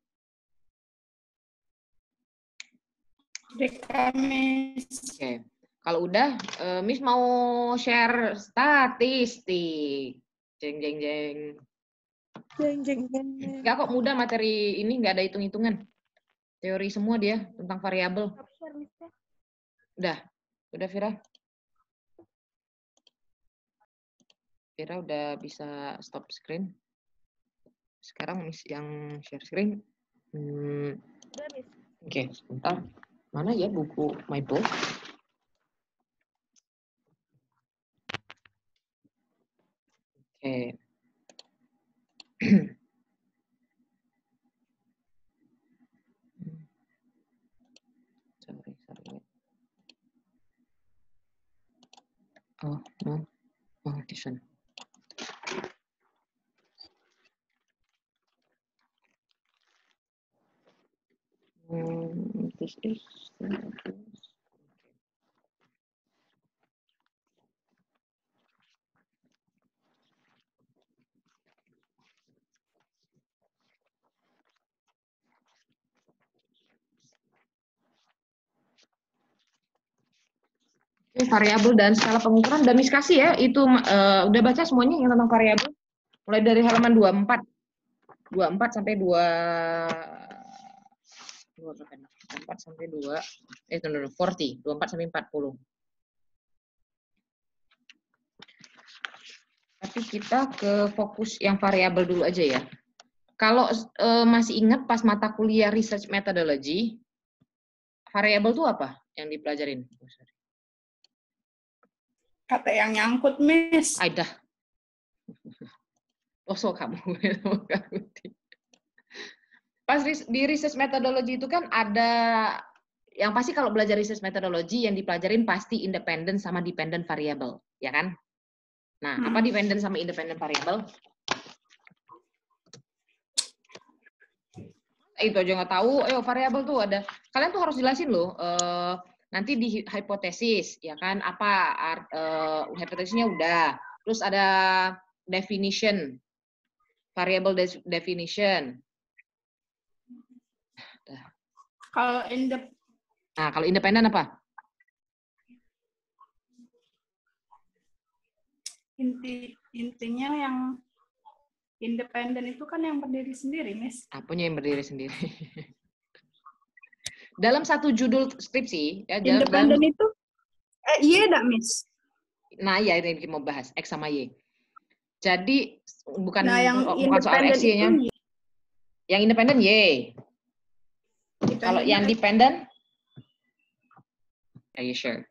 Rika, Miss. Oke. Okay. Kalau udah, uh, Miss mau share statistik. Jeng jeng jeng. Jeng jeng jeng. Enggak kok mudah materi ini nggak ada hitung-hitungan. Teori semua dia tentang variabel. Udah. Udah Vira? Vira udah bisa stop screen. Sekarang yang share screen. Hmm. Oke, okay, sebentar. Mana ya buku my book? eh, <clears throat> sorry, sorry. Oh, no, oh, this Um, this is. Uh, this. variabel dan skala pengukuran dan miskasi ya itu uh, udah baca semuanya yang tentang variabel mulai dari halaman 24 24 sampai 2 24 sampai 2 eh no, 40 24 sampai 40 tapi kita ke fokus yang variabel dulu aja ya kalau e, masih ingat pas mata kuliah research methodology variabel itu apa yang dipelajarin oh, sorry kata yang nyangkut, Miss. ada <laughs> Oso kamu. <laughs> Pas di research methodology itu kan ada yang pasti kalau belajar research methodology yang dipelajarin pasti independent sama dependent variable, ya kan? Nah, hmm. apa dependent sama independent variable? Itu aja nggak tahu. Ayo variabel tuh ada. Kalian tuh harus jelasin loh. Uh, nanti di hipotesis ya kan apa art, uh, hipotesisnya udah terus ada definition variable definition kalau independen nah kalau independen apa inti intinya yang independen itu kan yang berdiri sendiri miss apanya yang berdiri sendiri <laughs> dalam satu judul skripsi ya dalam, independen dalam, itu eh, Y enggak Miss? Nah, ya ini kita mau bahas X sama Y. Jadi bukan nah, yang oh, bukan soal X nya Yang independen Y. Kalau yang dependen Are you sure?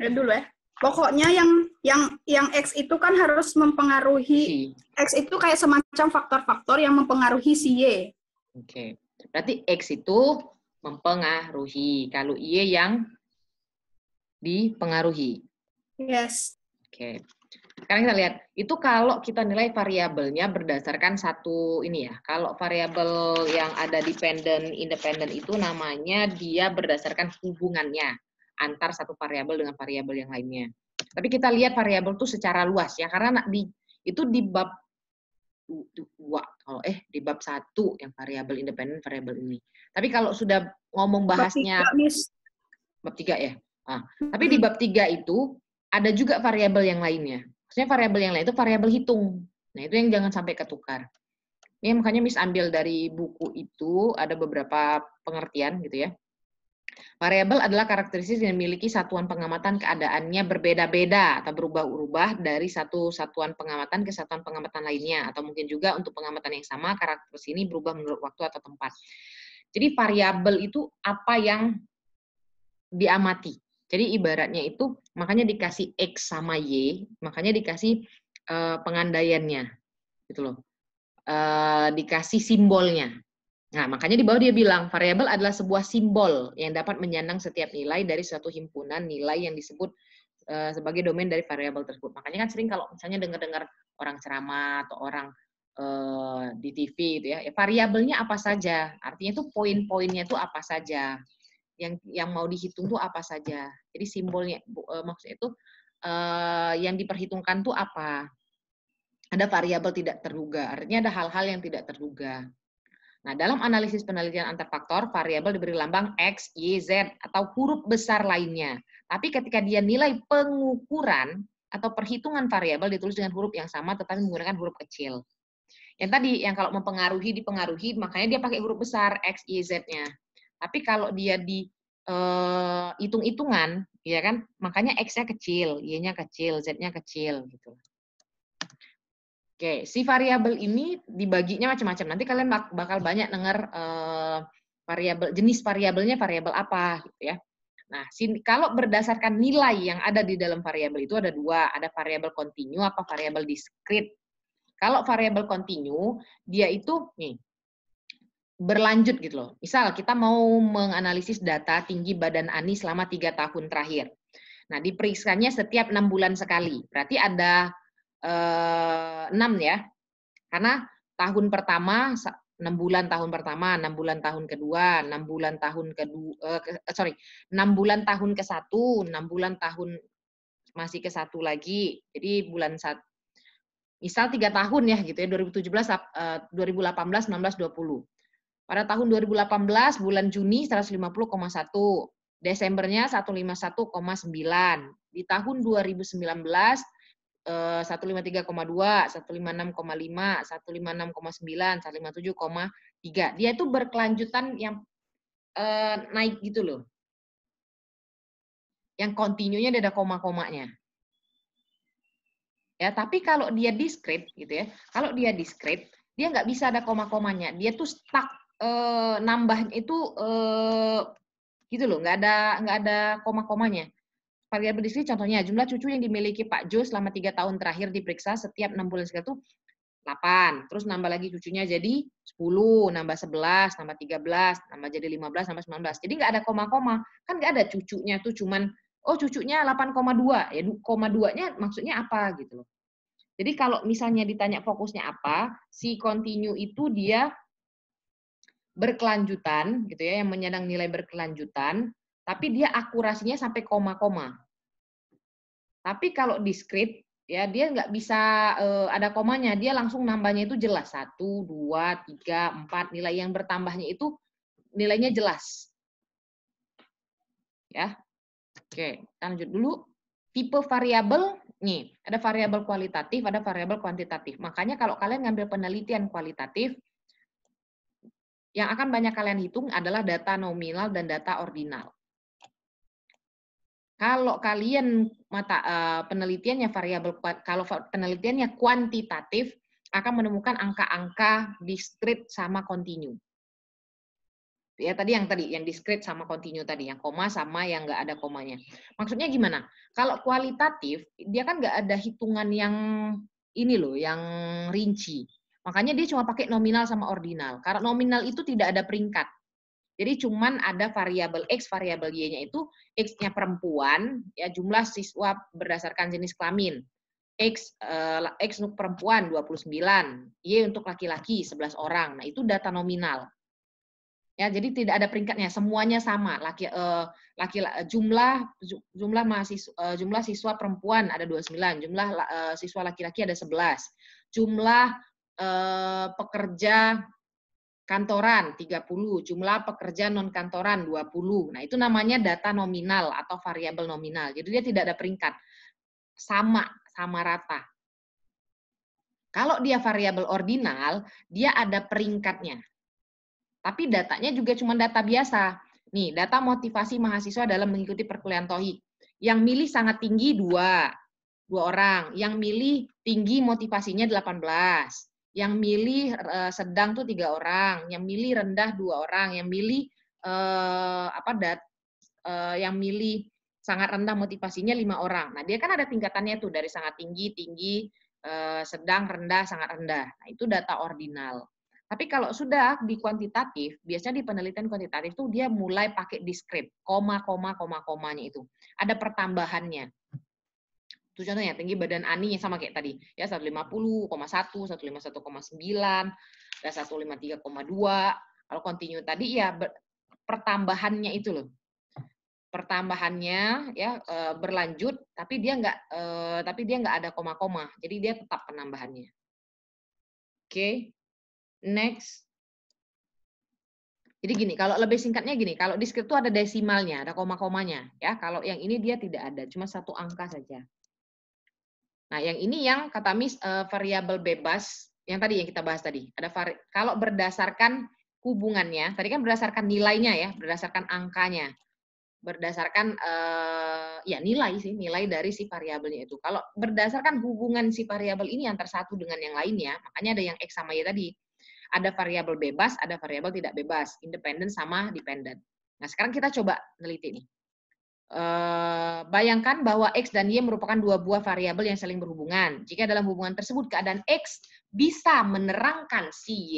Lihat ya, dulu ya. Pokoknya yang yang yang X itu kan harus mempengaruhi si. X itu kayak semacam faktor-faktor yang mempengaruhi si Y. Oke. Okay. Berarti X itu mempengaruhi. Kalau Y yang dipengaruhi. Yes. Oke. Okay. Sekarang kita lihat, itu kalau kita nilai variabelnya berdasarkan satu ini ya. Kalau variabel yang ada dependent, independent itu namanya dia berdasarkan hubungannya antar satu variabel dengan variabel yang lainnya. Tapi kita lihat variabel itu secara luas ya, karena di itu di bab dua kalau eh di bab satu yang variabel independen variabel ini. Tapi kalau sudah ngomong bahasnya bab tiga, bab tiga ya. Ah, tapi di bab tiga itu ada juga variabel yang lainnya. Maksudnya variabel yang lain itu variabel hitung. Nah itu yang jangan sampai ketukar. Ini makanya Miss ambil dari buku itu ada beberapa pengertian gitu ya. Variabel adalah karakteristik yang memiliki satuan pengamatan keadaannya berbeda-beda atau berubah-ubah dari satu satuan pengamatan ke satuan pengamatan lainnya atau mungkin juga untuk pengamatan yang sama karakteristik ini berubah menurut waktu atau tempat. Jadi variabel itu apa yang diamati. Jadi ibaratnya itu makanya dikasih x sama y, makanya dikasih eh, pengandaiannya, gitu loh. Eh, dikasih simbolnya. Nah, makanya di bawah dia bilang, variabel adalah sebuah simbol yang dapat menyandang setiap nilai dari suatu himpunan nilai yang disebut eh, sebagai domain dari variabel tersebut. Makanya kan sering kalau misalnya dengar-dengar orang ceramah atau orang eh, di TV itu ya, ya variabelnya apa saja. Artinya itu poin-poinnya itu apa saja. Yang yang mau dihitung tuh apa saja. Jadi simbolnya eh, maksudnya itu yang diperhitungkan tuh apa. Ada variabel tidak terduga, artinya ada hal-hal yang tidak terduga. Nah, dalam analisis penelitian antar faktor, variabel diberi lambang X, Y, Z atau huruf besar lainnya. Tapi ketika dia nilai pengukuran atau perhitungan variabel ditulis dengan huruf yang sama tetapi menggunakan huruf kecil. Yang tadi yang kalau mempengaruhi dipengaruhi, makanya dia pakai huruf besar X, Y, Z-nya. Tapi kalau dia di eh, hitung-hitungan, ya kan, makanya X-nya kecil, Y-nya kecil, Z-nya kecil gitu. Oke, si variabel ini dibaginya macam-macam. Nanti kalian bakal banyak dengar uh, eh, variabel jenis variabelnya variabel apa gitu ya. Nah, kalau berdasarkan nilai yang ada di dalam variabel itu ada dua, ada variabel kontinu apa variabel diskrit. Kalau variabel kontinu, dia itu nih berlanjut gitu loh. Misal kita mau menganalisis data tinggi badan Ani selama tiga tahun terakhir. Nah, diperiksanya setiap enam bulan sekali. Berarti ada eh, 6 ya. Karena tahun pertama 6 bulan tahun pertama, 6 bulan tahun kedua, 6 bulan tahun kedua eh, eh sorry, 6 bulan tahun ke 1 6 bulan tahun masih ke 1 lagi. Jadi bulan satu misal tiga tahun ya gitu ya 2017 2018 16 20 pada tahun 2018 bulan Juni 150,1 Desembernya 151,9 di tahun 2019 uh, 153,2, 156,5, 156,9, 157,3. Dia itu berkelanjutan yang eh, naik gitu loh. Yang kontinunya ada koma-komanya. Ya, tapi kalau dia discrete gitu ya. Kalau dia discrete, dia nggak bisa ada koma-komanya. Dia tuh stuck e, eh, nambah itu e, gitu loh, nggak ada nggak ada koma-komanya. Variabel di sini contohnya jumlah cucu yang dimiliki Pak Jo selama tiga tahun terakhir diperiksa setiap enam bulan sekali itu delapan terus nambah lagi cucunya jadi sepuluh nambah sebelas nambah tiga belas nambah jadi lima belas nambah sembilan belas Jadi nggak ada koma-koma, kan nggak ada cucunya tuh cuman, oh cucunya 8,2, ya koma dua nya maksudnya apa gitu loh. Jadi kalau misalnya ditanya fokusnya apa, si continue itu dia berkelanjutan gitu ya, yang menyandang nilai berkelanjutan, tapi dia akurasinya sampai koma-koma. Tapi kalau diskrit, ya dia nggak bisa uh, ada komanya, dia langsung nambahnya itu jelas satu, dua, tiga, empat nilai yang bertambahnya itu nilainya jelas. Ya, oke, kita lanjut dulu. Tipe variabel nih ada variabel kualitatif, ada variabel kuantitatif. Makanya kalau kalian ngambil penelitian kualitatif, yang akan banyak kalian hitung adalah data nominal dan data ordinal. Kalau kalian mata uh, penelitiannya variabel kalau penelitiannya kuantitatif akan menemukan angka-angka diskrit sama kontinu. Ya tadi yang tadi yang diskrit sama kontinu tadi yang koma sama yang nggak ada komanya. Maksudnya gimana? Kalau kualitatif dia kan nggak ada hitungan yang ini loh yang rinci. Makanya dia cuma pakai nominal sama ordinal. Karena nominal itu tidak ada peringkat. Jadi cuman ada variabel X, variabel Y-nya itu X-nya perempuan, ya jumlah siswa berdasarkan jenis kelamin. X, eh, X untuk perempuan 29, Y untuk laki-laki 11 orang. Nah, itu data nominal. Ya, jadi tidak ada peringkatnya, semuanya sama. Laki eh, laki jumlah jumlah mahasiswa eh, jumlah siswa perempuan ada 29, jumlah eh, siswa laki-laki ada 11. Jumlah uh, pekerja kantoran 30, jumlah pekerja non kantoran 20. Nah, itu namanya data nominal atau variabel nominal. Jadi dia tidak ada peringkat. Sama, sama rata. Kalau dia variabel ordinal, dia ada peringkatnya. Tapi datanya juga cuma data biasa. Nih, data motivasi mahasiswa dalam mengikuti perkuliahan TOHIK. Yang milih sangat tinggi dua, dua orang. Yang milih tinggi motivasinya 18 yang milih eh, sedang tuh tiga orang, yang milih rendah dua orang, yang milih uh, apa dat, uh, yang milih sangat rendah motivasinya lima orang. Nah dia kan ada tingkatannya tuh dari sangat tinggi, tinggi, uh, sedang, rendah, sangat rendah. Nah itu data ordinal. Tapi kalau sudah di kuantitatif, biasanya di penelitian kuantitatif tuh dia mulai pakai diskrip, koma, koma, koma, komanya itu. Ada pertambahannya itu contohnya ya, tinggi badan Ani sama kayak tadi ya 150,1, 151,9, dan 153,2. Kalau continue tadi ya pertambahannya itu loh. Pertambahannya ya e, berlanjut tapi dia nggak e, tapi dia nggak ada koma-koma. Jadi dia tetap penambahannya. Oke. Okay. Next. Jadi gini, kalau lebih singkatnya gini, kalau diskrit itu ada desimalnya, ada koma-komanya, ya. Kalau yang ini dia tidak ada, cuma satu angka saja. Nah, yang ini yang kata Miss uh, variabel bebas yang tadi yang kita bahas tadi. Ada vari, kalau berdasarkan hubungannya, tadi kan berdasarkan nilainya ya, berdasarkan angkanya. Berdasarkan uh, ya nilai sih, nilai dari si variabelnya itu. Kalau berdasarkan hubungan si variabel ini antar satu dengan yang lainnya, makanya ada yang x sama y tadi. Ada variabel bebas, ada variabel tidak bebas, independen sama dependent. Nah, sekarang kita coba neliti nih. Eh, bayangkan bahwa X dan Y merupakan dua buah variabel yang saling berhubungan. Jika dalam hubungan tersebut keadaan X bisa menerangkan si Y,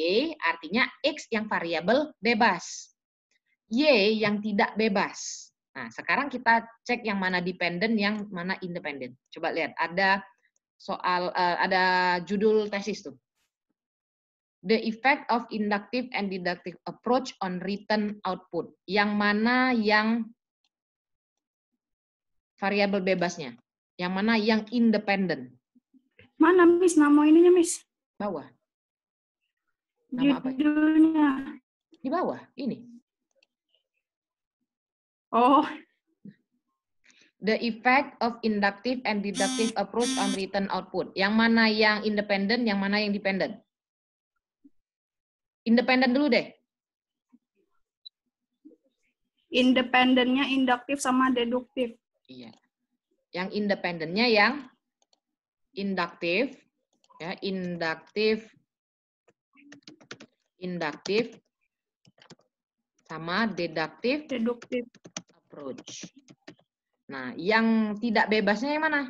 artinya X yang variabel bebas, Y yang tidak bebas. Nah, sekarang kita cek yang mana dependent, yang mana independen. Coba lihat, ada soal, uh, ada judul tesis tuh. The effect of inductive and deductive approach on written output. Yang mana yang variabel bebasnya. Yang mana yang independen? Mana Miss nama ininya Miss? Bawah. Nama apa? Judulnya. Di bawah, ini. Oh. The effect of inductive and deductive approach on written output. Yang mana yang independen, yang mana yang dependen? Independen dulu deh. Independennya induktif sama deduktif. Iya. Yang independennya yang induktif, ya induktif, induktif, sama deduktif, deduktif approach. Nah, yang tidak bebasnya yang mana?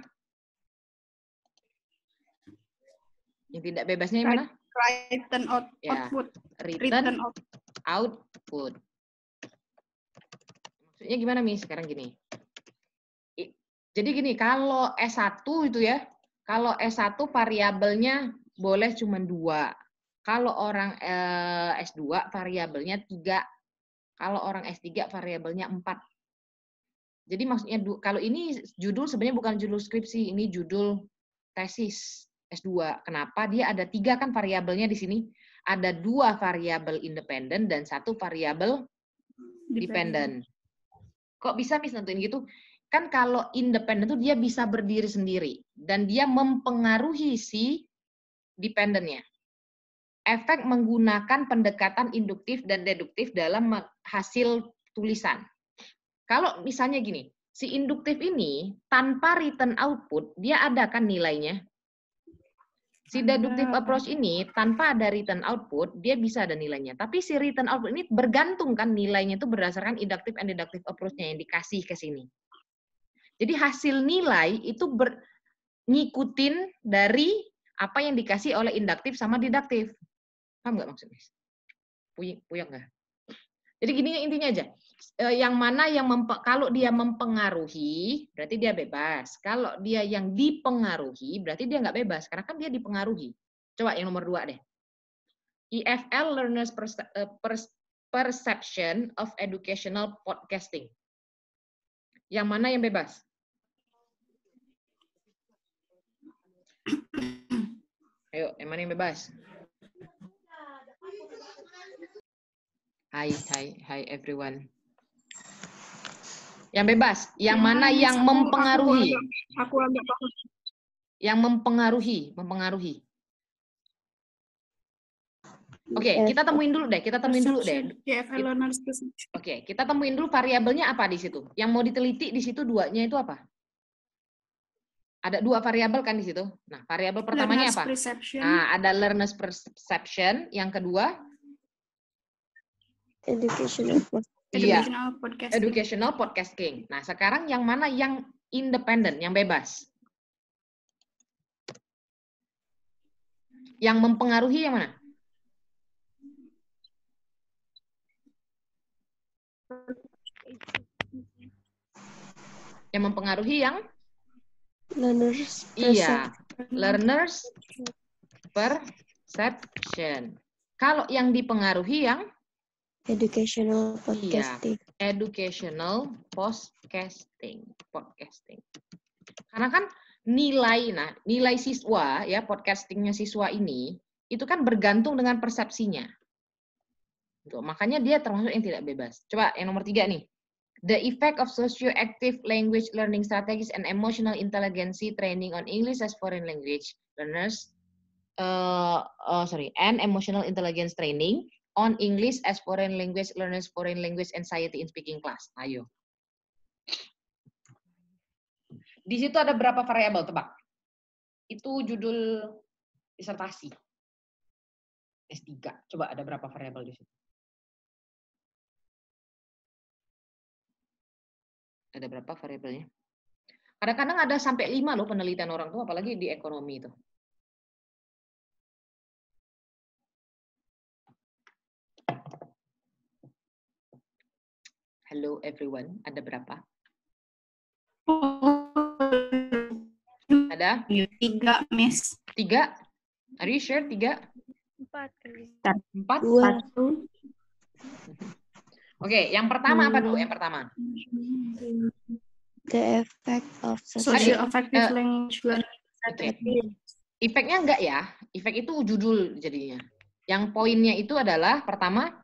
Yang tidak bebasnya yang mana? Written out, ya. output. Written, and out. output. Maksudnya gimana, Mi? Sekarang gini. Jadi gini, kalau S1 itu ya, kalau S1 variabelnya boleh cuma dua. Kalau orang eh, S2 variabelnya tiga. Kalau orang S3 variabelnya empat. Jadi maksudnya kalau ini judul sebenarnya bukan judul skripsi, ini judul tesis S2. Kenapa? Dia ada tiga kan variabelnya di sini. Ada dua variabel independen dan satu variabel dependen. Kok bisa mis nentuin gitu? kan kalau independen itu dia bisa berdiri sendiri dan dia mempengaruhi si dependennya. Efek menggunakan pendekatan induktif dan deduktif dalam hasil tulisan. Kalau misalnya gini, si induktif ini tanpa return output dia ada kan nilainya. Si ah. deduktif approach ini tanpa ada return output dia bisa ada nilainya. Tapi si return output ini bergantung kan nilainya itu berdasarkan induktif and deductive approach-nya yang dikasih ke sini. Jadi hasil nilai itu ber, ngikutin dari apa yang dikasih oleh induktif sama didaktif. Paham nggak maksudnya? Puyeng, puyeng nggak? Jadi gini intinya aja. E, yang mana yang kalau dia mempengaruhi, berarti dia bebas. Kalau dia yang dipengaruhi, berarti dia nggak bebas. Karena kan dia dipengaruhi. Coba yang nomor dua deh. EFL Learners e, Perception of Educational Podcasting. Yang mana yang bebas? <clears throat> Ayo, yang mana yang bebas? Hai, hai, hai everyone. Yang bebas, yang, mana yang mempengaruhi? Aku, ambil. Yang mempengaruhi, mempengaruhi. Oke, okay, kita temuin dulu deh. Kita temuin dulu deh. Oke, okay, kita temuin dulu variabelnya apa di situ. Yang mau diteliti di situ duanya itu apa? Ada dua variabel kan di situ. Nah, variabel pertamanya apa? Nah, ada learner's perception. Yang kedua? Educational podcasting. Iya. Educational podcasting. Nah, sekarang yang mana yang independen, yang bebas? Yang mempengaruhi yang mana? Yang mempengaruhi yang learners iya learners perception. Kalau yang dipengaruhi yang educational iya, podcasting. Iya, educational podcasting, podcasting. Karena kan nilai nah nilai siswa ya podcastingnya siswa ini itu kan bergantung dengan persepsinya Gitu. Makanya dia termasuk yang tidak bebas. Coba yang nomor tiga nih. The effect of socioactive language learning strategies and emotional intelligence training on English as foreign language learners, uh, uh, sorry, and emotional intelligence training on English as foreign language learners foreign language anxiety in speaking class. Ayo. Di situ ada berapa variabel tebak? Itu judul disertasi. S3. Coba ada berapa variabel di situ? Ada berapa variabelnya? Kadang-kadang ada sampai lima loh penelitian orang tua, apalagi di ekonomi itu. Hello everyone, ada berapa? Ada? Tiga, Miss. Tiga? Are you sure tiga? Empat. Empat? Dua. Oke, yang pertama apa tuh? Yang pertama. The effect of social effective uh, eh, language learning. Efeknya enggak ya? Efek itu judul jadinya. Yang poinnya itu adalah pertama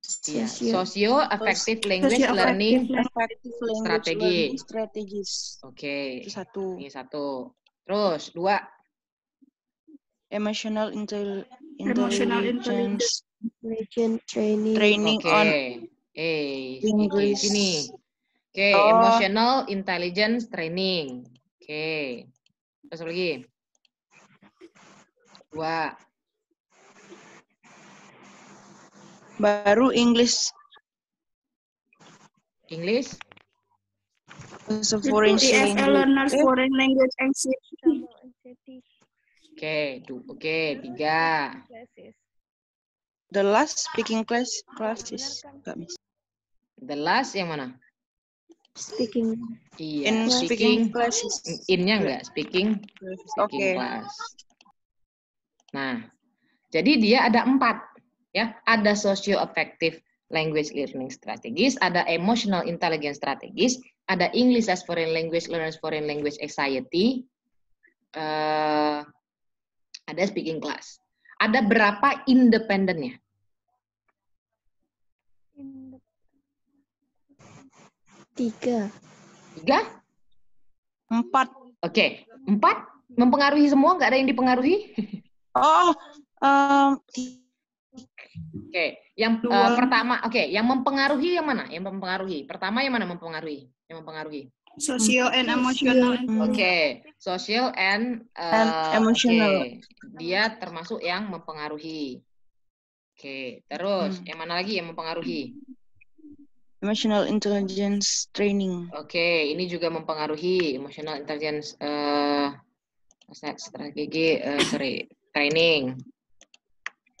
Iya, socio effective language socio learning strategi. Strategis. Oke. Okay. satu. Ini satu. Terus dua. Emotional intel intelligence. Emotional intelligence Imagine training. Training okay. on eh English. Ini. Oke, okay, oh. emotional intelligence training. Oke. Okay. Terus lagi. Dua. Baru English. English? So foreign language. learners foreign language and Oke, okay, oke, okay, tiga. Classes. The last speaking class classes. The last yang mana? Speaking. Iya, in speaking, classes. Innya nya enggak speaking. Speaking okay. class. Nah, jadi dia ada empat ya, ada socio affective language learning strategies, ada emotional intelligence strategies, ada English as foreign language learners foreign language anxiety, uh, ada speaking class. Ada berapa independennya? Tiga. Tiga? Empat. Oke, okay. empat? Mempengaruhi semua? Nggak ada yang dipengaruhi? oh, um, Oke, okay. yang uh, pertama, oke, okay. yang mempengaruhi yang mana? Yang mempengaruhi. Pertama yang mana mempengaruhi? Yang mempengaruhi. Sosial and emotional. Oke, okay. social and, uh, and emotional. Okay. Dia termasuk yang mempengaruhi. Oke, okay. terus hmm. yang mana lagi yang mempengaruhi? emotional intelligence training. Oke, okay, ini juga mempengaruhi emotional intelligence uh, strategi uh, sorry, training.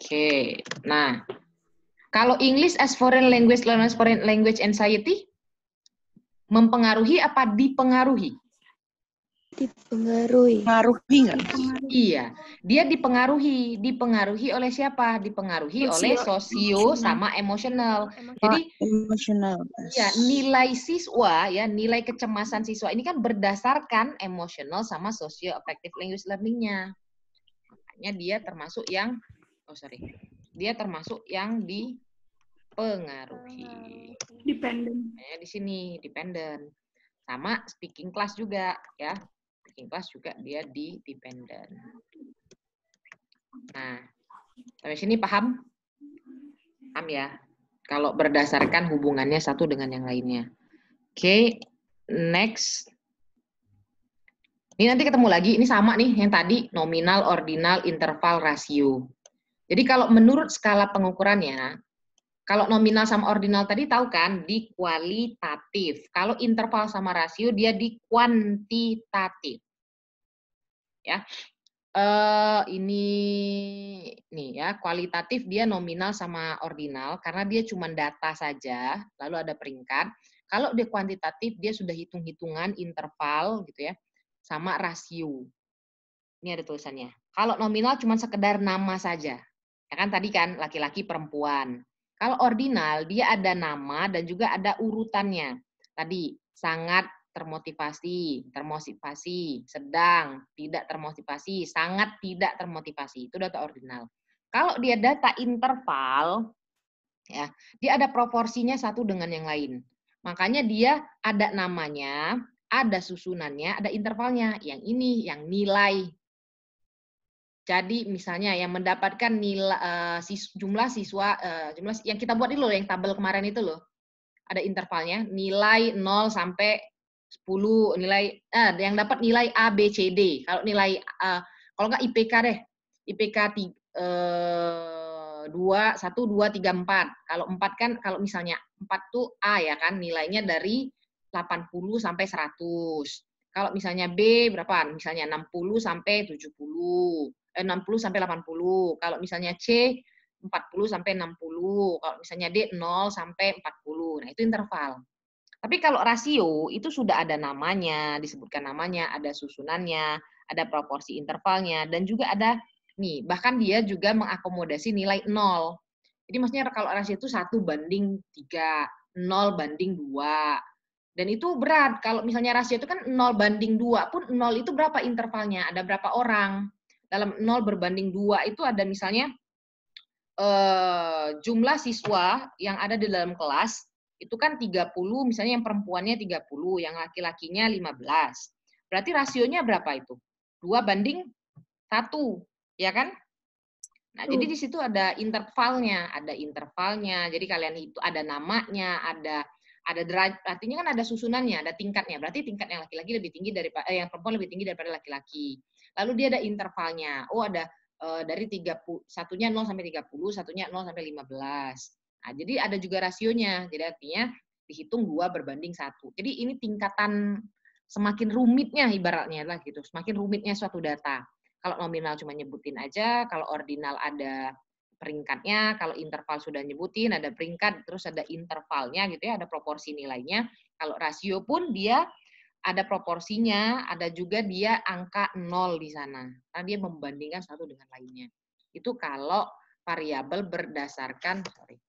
Oke, okay. nah kalau English as foreign language learners foreign language anxiety mempengaruhi apa dipengaruhi? dipengaruhi. Pengaruhi enggak? Iya, dia dipengaruhi. Dipengaruhi oleh siapa? Dipengaruhi sosio, oleh sosio sama emosional. Jadi emosional. Iya, nilai siswa ya, nilai kecemasan siswa ini kan berdasarkan emosional sama sosio affective language learning-nya. Makanya dia termasuk yang oh sorry, dia termasuk yang dipengaruhi. Dependent. Ya, di sini dependent sama speaking class juga ya working class juga dia di dependent. Nah, sampai sini paham? Paham ya? Kalau berdasarkan hubungannya satu dengan yang lainnya. Oke, okay, next. Ini nanti ketemu lagi, ini sama nih yang tadi, nominal, ordinal, interval, rasio. Jadi kalau menurut skala pengukurannya, kalau nominal sama ordinal tadi tahu kan di kualitatif. Kalau interval sama rasio dia di kuantitatif. Ya. Eh ini nih ya, kualitatif dia nominal sama ordinal karena dia cuma data saja, lalu ada peringkat. Kalau dia kuantitatif dia sudah hitung-hitungan interval gitu ya sama rasio. Ini ada tulisannya. Kalau nominal cuma sekedar nama saja. Ya kan tadi kan laki-laki perempuan kalau ordinal, dia ada nama dan juga ada urutannya. Tadi, sangat termotivasi, termotivasi, sedang, tidak termotivasi, sangat tidak termotivasi. Itu data ordinal. Kalau dia data interval, ya, dia ada proporsinya satu dengan yang lain. Makanya dia ada namanya, ada susunannya, ada intervalnya. Yang ini, yang nilai jadi misalnya yang mendapatkan nilai uh, eh, sis, jumlah siswa uh, jumlah yang kita buat itu loh yang tabel kemarin itu loh. Ada intervalnya, nilai 0 sampai 10, nilai uh, yang dapat nilai A B C D. Kalau nilai uh, kalau nggak IPK deh. IPK uh, 2 1 2 3 4. Kalau 4 kan kalau misalnya 4 tuh A ya kan nilainya dari 80 sampai 100. Kalau misalnya B berapa? Misalnya 60 sampai 70. 60 eh, sampai 80. Kalau misalnya C 40 sampai 60. Kalau misalnya D 0 sampai 40. Nah, itu interval. Tapi kalau rasio itu sudah ada namanya, disebutkan namanya, ada susunannya, ada proporsi intervalnya dan juga ada nih, bahkan dia juga mengakomodasi nilai 0. Jadi maksudnya kalau rasio itu 1 banding 3, 0 banding 2. Dan itu berat. Kalau misalnya rasio itu kan 0 banding 2 pun 0 itu berapa intervalnya? Ada berapa orang? dalam 0 berbanding 2 itu ada misalnya eh, jumlah siswa yang ada di dalam kelas itu kan 30, misalnya yang perempuannya 30, yang laki-lakinya 15. Berarti rasionya berapa itu? 2 banding 1, ya kan? Nah, jadi di situ ada intervalnya, ada intervalnya. Jadi kalian itu ada namanya, ada ada derajat, artinya kan ada susunannya, ada tingkatnya. Berarti tingkat yang laki-laki lebih tinggi daripada eh, yang perempuan lebih tinggi daripada laki-laki. Lalu dia ada intervalnya. Oh, ada e, dari 30 satunya 0 sampai 30, satunya 0 sampai 15. Nah, jadi ada juga rasionya. Jadi artinya dihitung dua berbanding satu. Jadi ini tingkatan semakin rumitnya ibaratnya lah gitu, semakin rumitnya suatu data. Kalau nominal cuma nyebutin aja, kalau ordinal ada peringkatnya, kalau interval sudah nyebutin ada peringkat, terus ada intervalnya gitu ya, ada proporsi nilainya. Kalau rasio pun dia ada proporsinya, ada juga dia angka nol di sana. Karena dia membandingkan satu dengan lainnya. Itu kalau variabel berdasarkan sorry,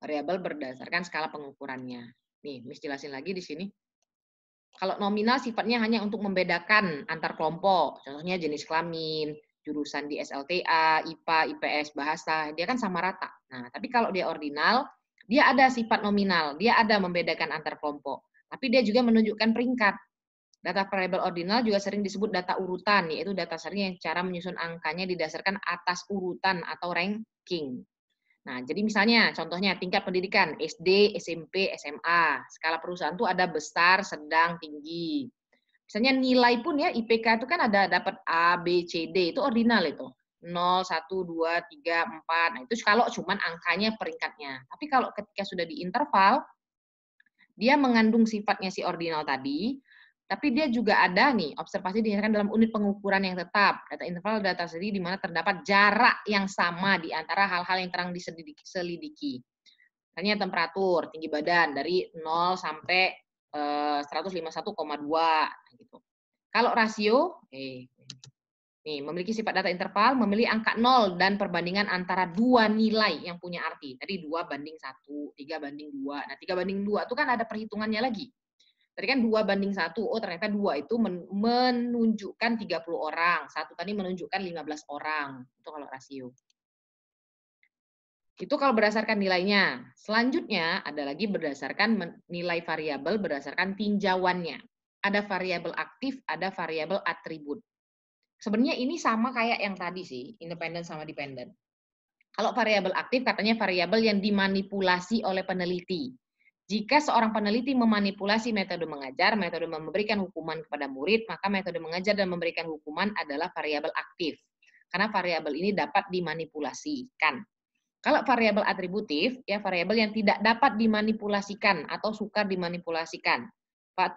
variabel berdasarkan skala pengukurannya. Nih, mis jelasin lagi di sini. Kalau nominal sifatnya hanya untuk membedakan antar kelompok, contohnya jenis kelamin, jurusan di SLTA, IPA, IPS, bahasa, dia kan sama rata. Nah, tapi kalau dia ordinal, dia ada sifat nominal, dia ada membedakan antar kelompok tapi dia juga menunjukkan peringkat. Data variabel ordinal juga sering disebut data urutan, yaitu data sering yang cara menyusun angkanya didasarkan atas urutan atau ranking. Nah, jadi misalnya contohnya tingkat pendidikan SD, SMP, SMA. Skala perusahaan itu ada besar, sedang, tinggi. Misalnya nilai pun ya IPK itu kan ada dapat A, B, C, D itu ordinal itu. 0, 1, 2, 3, 4. Nah, itu kalau cuman angkanya peringkatnya. Tapi kalau ketika sudah di interval, dia mengandung sifatnya si ordinal tadi, tapi dia juga ada nih observasi dinyatakan dalam unit pengukuran yang tetap, data interval data sendiri di mana terdapat jarak yang sama di antara hal-hal yang terang diselidiki. Misalnya temperatur, tinggi badan dari 0 sampai 151,2 eh, gitu. Kalau rasio, eh Nih, memiliki sifat data interval, memilih angka 0 dan perbandingan antara dua nilai yang punya arti. Tadi dua banding satu, tiga banding dua. Nah, tiga banding dua itu kan ada perhitungannya lagi. Tadi kan dua banding satu, oh ternyata dua itu menunjukkan 30 orang. Satu tadi menunjukkan 15 orang. Itu kalau rasio. Itu kalau berdasarkan nilainya. Selanjutnya ada lagi berdasarkan nilai variabel berdasarkan tinjauannya. Ada variabel aktif, ada variabel atribut Sebenarnya ini sama kayak yang tadi sih, independen sama dependent. Kalau variabel aktif katanya variabel yang dimanipulasi oleh peneliti. Jika seorang peneliti memanipulasi metode mengajar, metode memberikan hukuman kepada murid, maka metode mengajar dan memberikan hukuman adalah variabel aktif. Karena variabel ini dapat dimanipulasikan. Kalau variabel atributif, ya variabel yang tidak dapat dimanipulasikan atau sukar dimanipulasikan.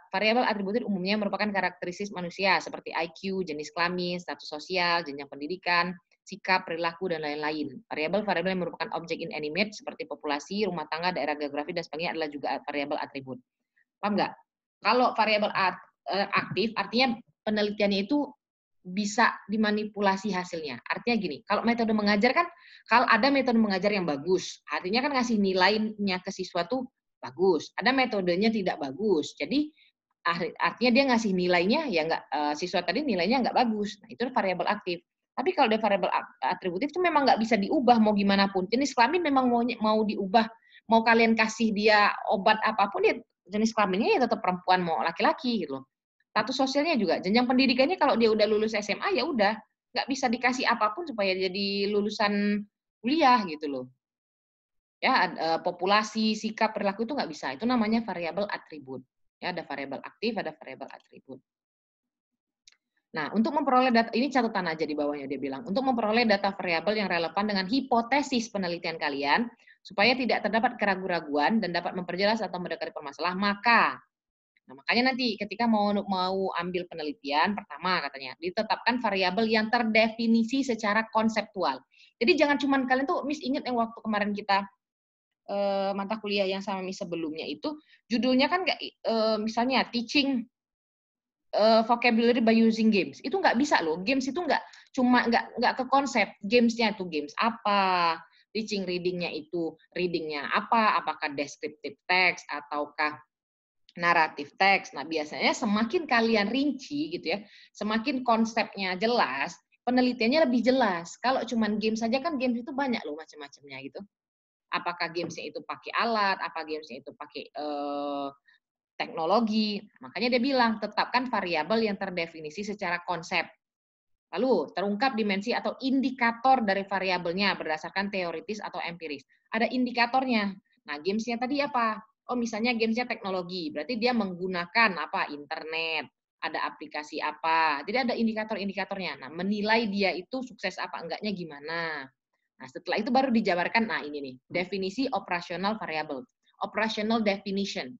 Variabel atributif umumnya merupakan karakteristik manusia seperti IQ, jenis kelamin, status sosial, jenjang pendidikan, sikap, perilaku, dan lain-lain. Variabel-variabel yang merupakan objek inanimate seperti populasi, rumah tangga, daerah geografi, dan sebagainya adalah juga variabel atribut. Paham nggak? Kalau variabel eh, aktif, artinya penelitiannya itu bisa dimanipulasi hasilnya. Artinya gini, kalau metode mengajar kan, kalau ada metode mengajar yang bagus, artinya kan ngasih nilainya ke siswa tuh bagus, ada metodenya tidak bagus. Jadi artinya dia ngasih nilainya ya nggak eh, siswa tadi nilainya nggak bagus. Nah, itu variabel aktif. Tapi kalau dia variabel atributif itu memang nggak bisa diubah mau gimana pun. Jenis kelamin memang mau mau diubah, mau kalian kasih dia obat apapun dia ya jenis kelaminnya ya tetap perempuan mau laki-laki gitu loh. Status sosialnya juga, jenjang pendidikannya kalau dia udah lulus SMA ya udah nggak bisa dikasih apapun supaya jadi lulusan kuliah gitu loh ya eh, populasi sikap perilaku itu nggak bisa itu namanya variabel atribut ya ada variabel aktif ada variabel atribut nah untuk memperoleh data ini catatan aja di bawahnya dia bilang untuk memperoleh data variabel yang relevan dengan hipotesis penelitian kalian supaya tidak terdapat keraguan-raguan dan dapat memperjelas atau mendekati permasalah maka nah makanya nanti ketika mau mau ambil penelitian pertama katanya ditetapkan variabel yang terdefinisi secara konseptual jadi jangan cuman kalian tuh mis ingat yang waktu kemarin kita uh, mata kuliah yang sama mi sebelumnya itu judulnya kan nggak uh, misalnya teaching uh, vocabulary by using games itu nggak bisa loh games itu nggak cuma nggak nggak ke konsep gamesnya itu games apa teaching readingnya itu readingnya apa apakah descriptive text ataukah naratif teks. Nah, biasanya semakin kalian rinci gitu ya, semakin konsepnya jelas, penelitiannya lebih jelas. Kalau cuman game saja kan game itu banyak loh macam-macamnya gitu apakah gamesnya itu pakai alat, apa gamesnya itu pakai eh, teknologi. Makanya dia bilang tetapkan variabel yang terdefinisi secara konsep. Lalu terungkap dimensi atau indikator dari variabelnya berdasarkan teoritis atau empiris. Ada indikatornya. Nah, gamesnya tadi apa? Oh, misalnya gamesnya teknologi, berarti dia menggunakan apa? Internet, ada aplikasi apa. Jadi ada indikator-indikatornya. Nah, menilai dia itu sukses apa enggaknya gimana. Nah, setelah itu baru dijabarkan, nah ini nih, definisi operasional variable, operational definition.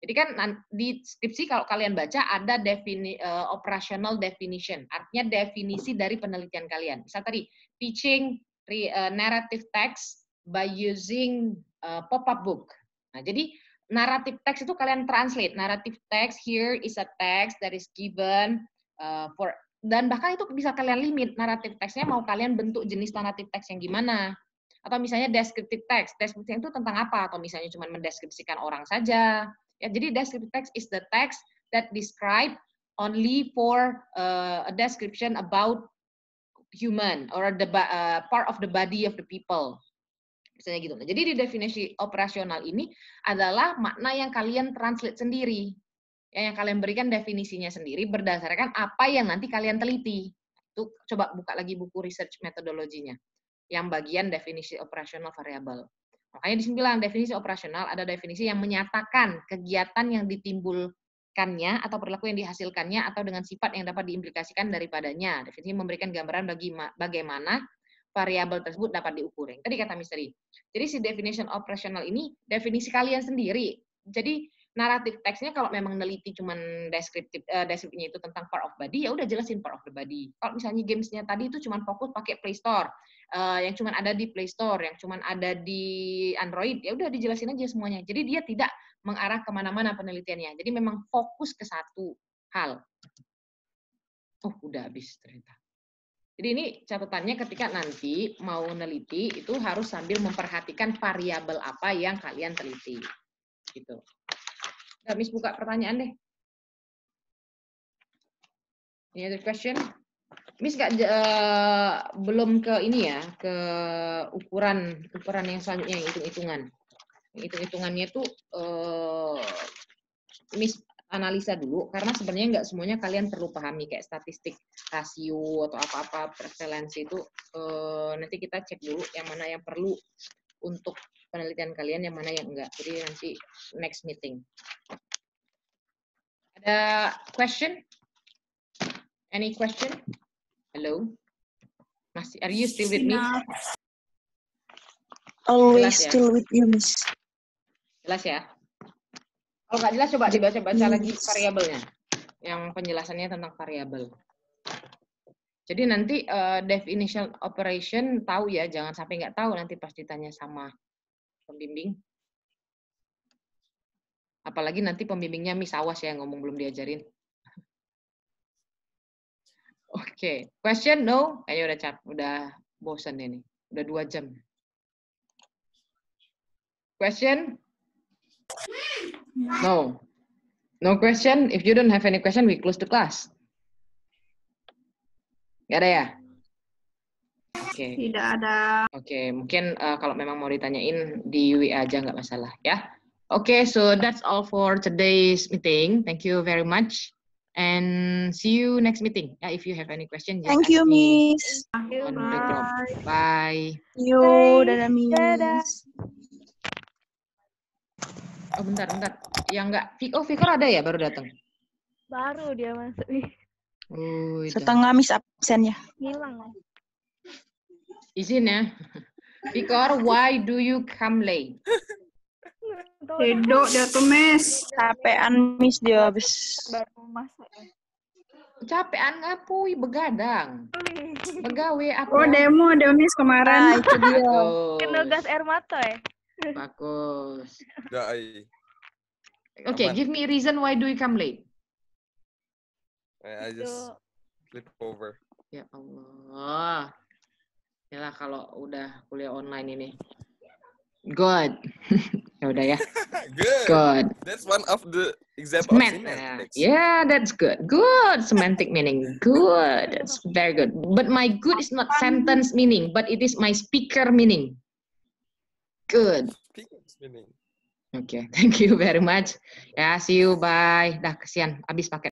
Jadi kan di skripsi kalau kalian baca ada defini, uh, operational definition, artinya definisi dari penelitian kalian. Misal tadi teaching re, uh, narrative text by using uh, pop-up book. Nah, jadi narrative text itu kalian translate. Narrative text here is a text that is given uh, for dan bahkan itu bisa kalian limit naratif teksnya mau kalian bentuk jenis naratif teks yang gimana atau misalnya deskriptif teks descriptive itu tentang apa atau misalnya cuma mendeskripsikan orang saja ya jadi deskriptif teks is the text that describe only for uh, a description about human or the uh, part of the body of the people misalnya gitu nah, jadi di definisi operasional ini adalah makna yang kalian translate sendiri yang kalian berikan definisinya sendiri berdasarkan apa yang nanti kalian teliti. Itu coba buka lagi buku research metodologinya yang bagian definisi operasional variabel. Makanya di sini bilang definisi operasional ada definisi yang menyatakan kegiatan yang ditimbulkannya atau perilaku yang dihasilkannya atau dengan sifat yang dapat diimplikasikan daripadanya. Definisi memberikan gambaran bagi bagaimana variabel tersebut dapat diukur. Yang tadi kata misteri. Jadi si definition operasional ini definisi kalian sendiri. Jadi naratif teksnya kalau memang neliti cuman deskriptif uh, deskripsinya itu tentang part of body ya udah jelasin part of the body kalau misalnya gamesnya tadi itu cuman fokus pakai Play Store uh, yang cuman ada di Play Store yang cuman ada di Android ya udah dijelasin aja semuanya jadi dia tidak mengarah kemana-mana penelitiannya jadi memang fokus ke satu hal oh udah habis ternyata jadi ini catatannya ketika nanti mau neliti itu harus sambil memperhatikan variabel apa yang kalian teliti. Gitu. Gak mis buka pertanyaan deh. Ini ada question. Miss gak, uh, eh, belum ke ini ya, ke ukuran ukuran yang selanjutnya yang hitung-hitungan. Hitung-hitungannya tuh uh, Miss analisa dulu karena sebenarnya nggak semuanya kalian perlu pahami kayak statistik rasio atau apa-apa prevalensi itu eh, nanti kita cek dulu yang mana yang perlu untuk penelitian kalian yang mana yang enggak jadi nanti next meeting ada question? Any question? Hello? Masih, are you still with me? Always jelas, ya? still with you, Miss. Jelas ya? Kalau nggak jelas, coba dibaca-baca yes. lagi variabelnya. Yang penjelasannya tentang variabel. Jadi nanti uh, definition operation tahu ya, jangan sampai nggak tahu nanti pas ditanya sama pembimbing. Apalagi nanti pembimbingnya misawas ya yang ngomong belum diajarin. <laughs> Oke, okay. question no? Kayaknya udah cap, udah bosan ini, udah dua jam. Question? No. No question. If you don't have any question, we close the class. Gak ada ya? Oke. Okay. Tidak ada. Oke, okay. mungkin uh, kalau memang mau ditanyain di WA aja nggak masalah ya. Okay, so that's all for today's meeting. Thank you very much. And see you next meeting. Yeah, if you have any questions, Thank you, Miss. Thank you, Bye. Bye. You, dadah, Miss. Dadah. Oh, bentar, bentar. Yang enggak, oh, Vico ada ya baru datang? Baru dia masuk. itu. Setengah Miss absennya. Hilang. Izin ya. <laughs> Vico, why do you come late? <laughs> Hedo dia tuh mes. Capean mis dia habis. Baru masak. Ya? Capean ngapui begadang. Begawe <laughs> aku. Oh demo demo mis kemarin. Nah, itu dia. Kena gas air mata ya. Bagus. Oke, okay, give me reason why do you come late? Eh, I just flip over. Ya Allah. Yalah kalau udah kuliah online ini. Good. <laughs> ya udah ya. <laughs> good. Good. That's one of the example. Semen- of yeah, that's good. Good semantic meaning. Good. That's very good. But my good is not sentence meaning, but it is my speaker meaning. Good. meaning. Oke, okay, <laughs> thank you very much. Ya, yeah, see you, bye. Dah, kesian. Abis pakai.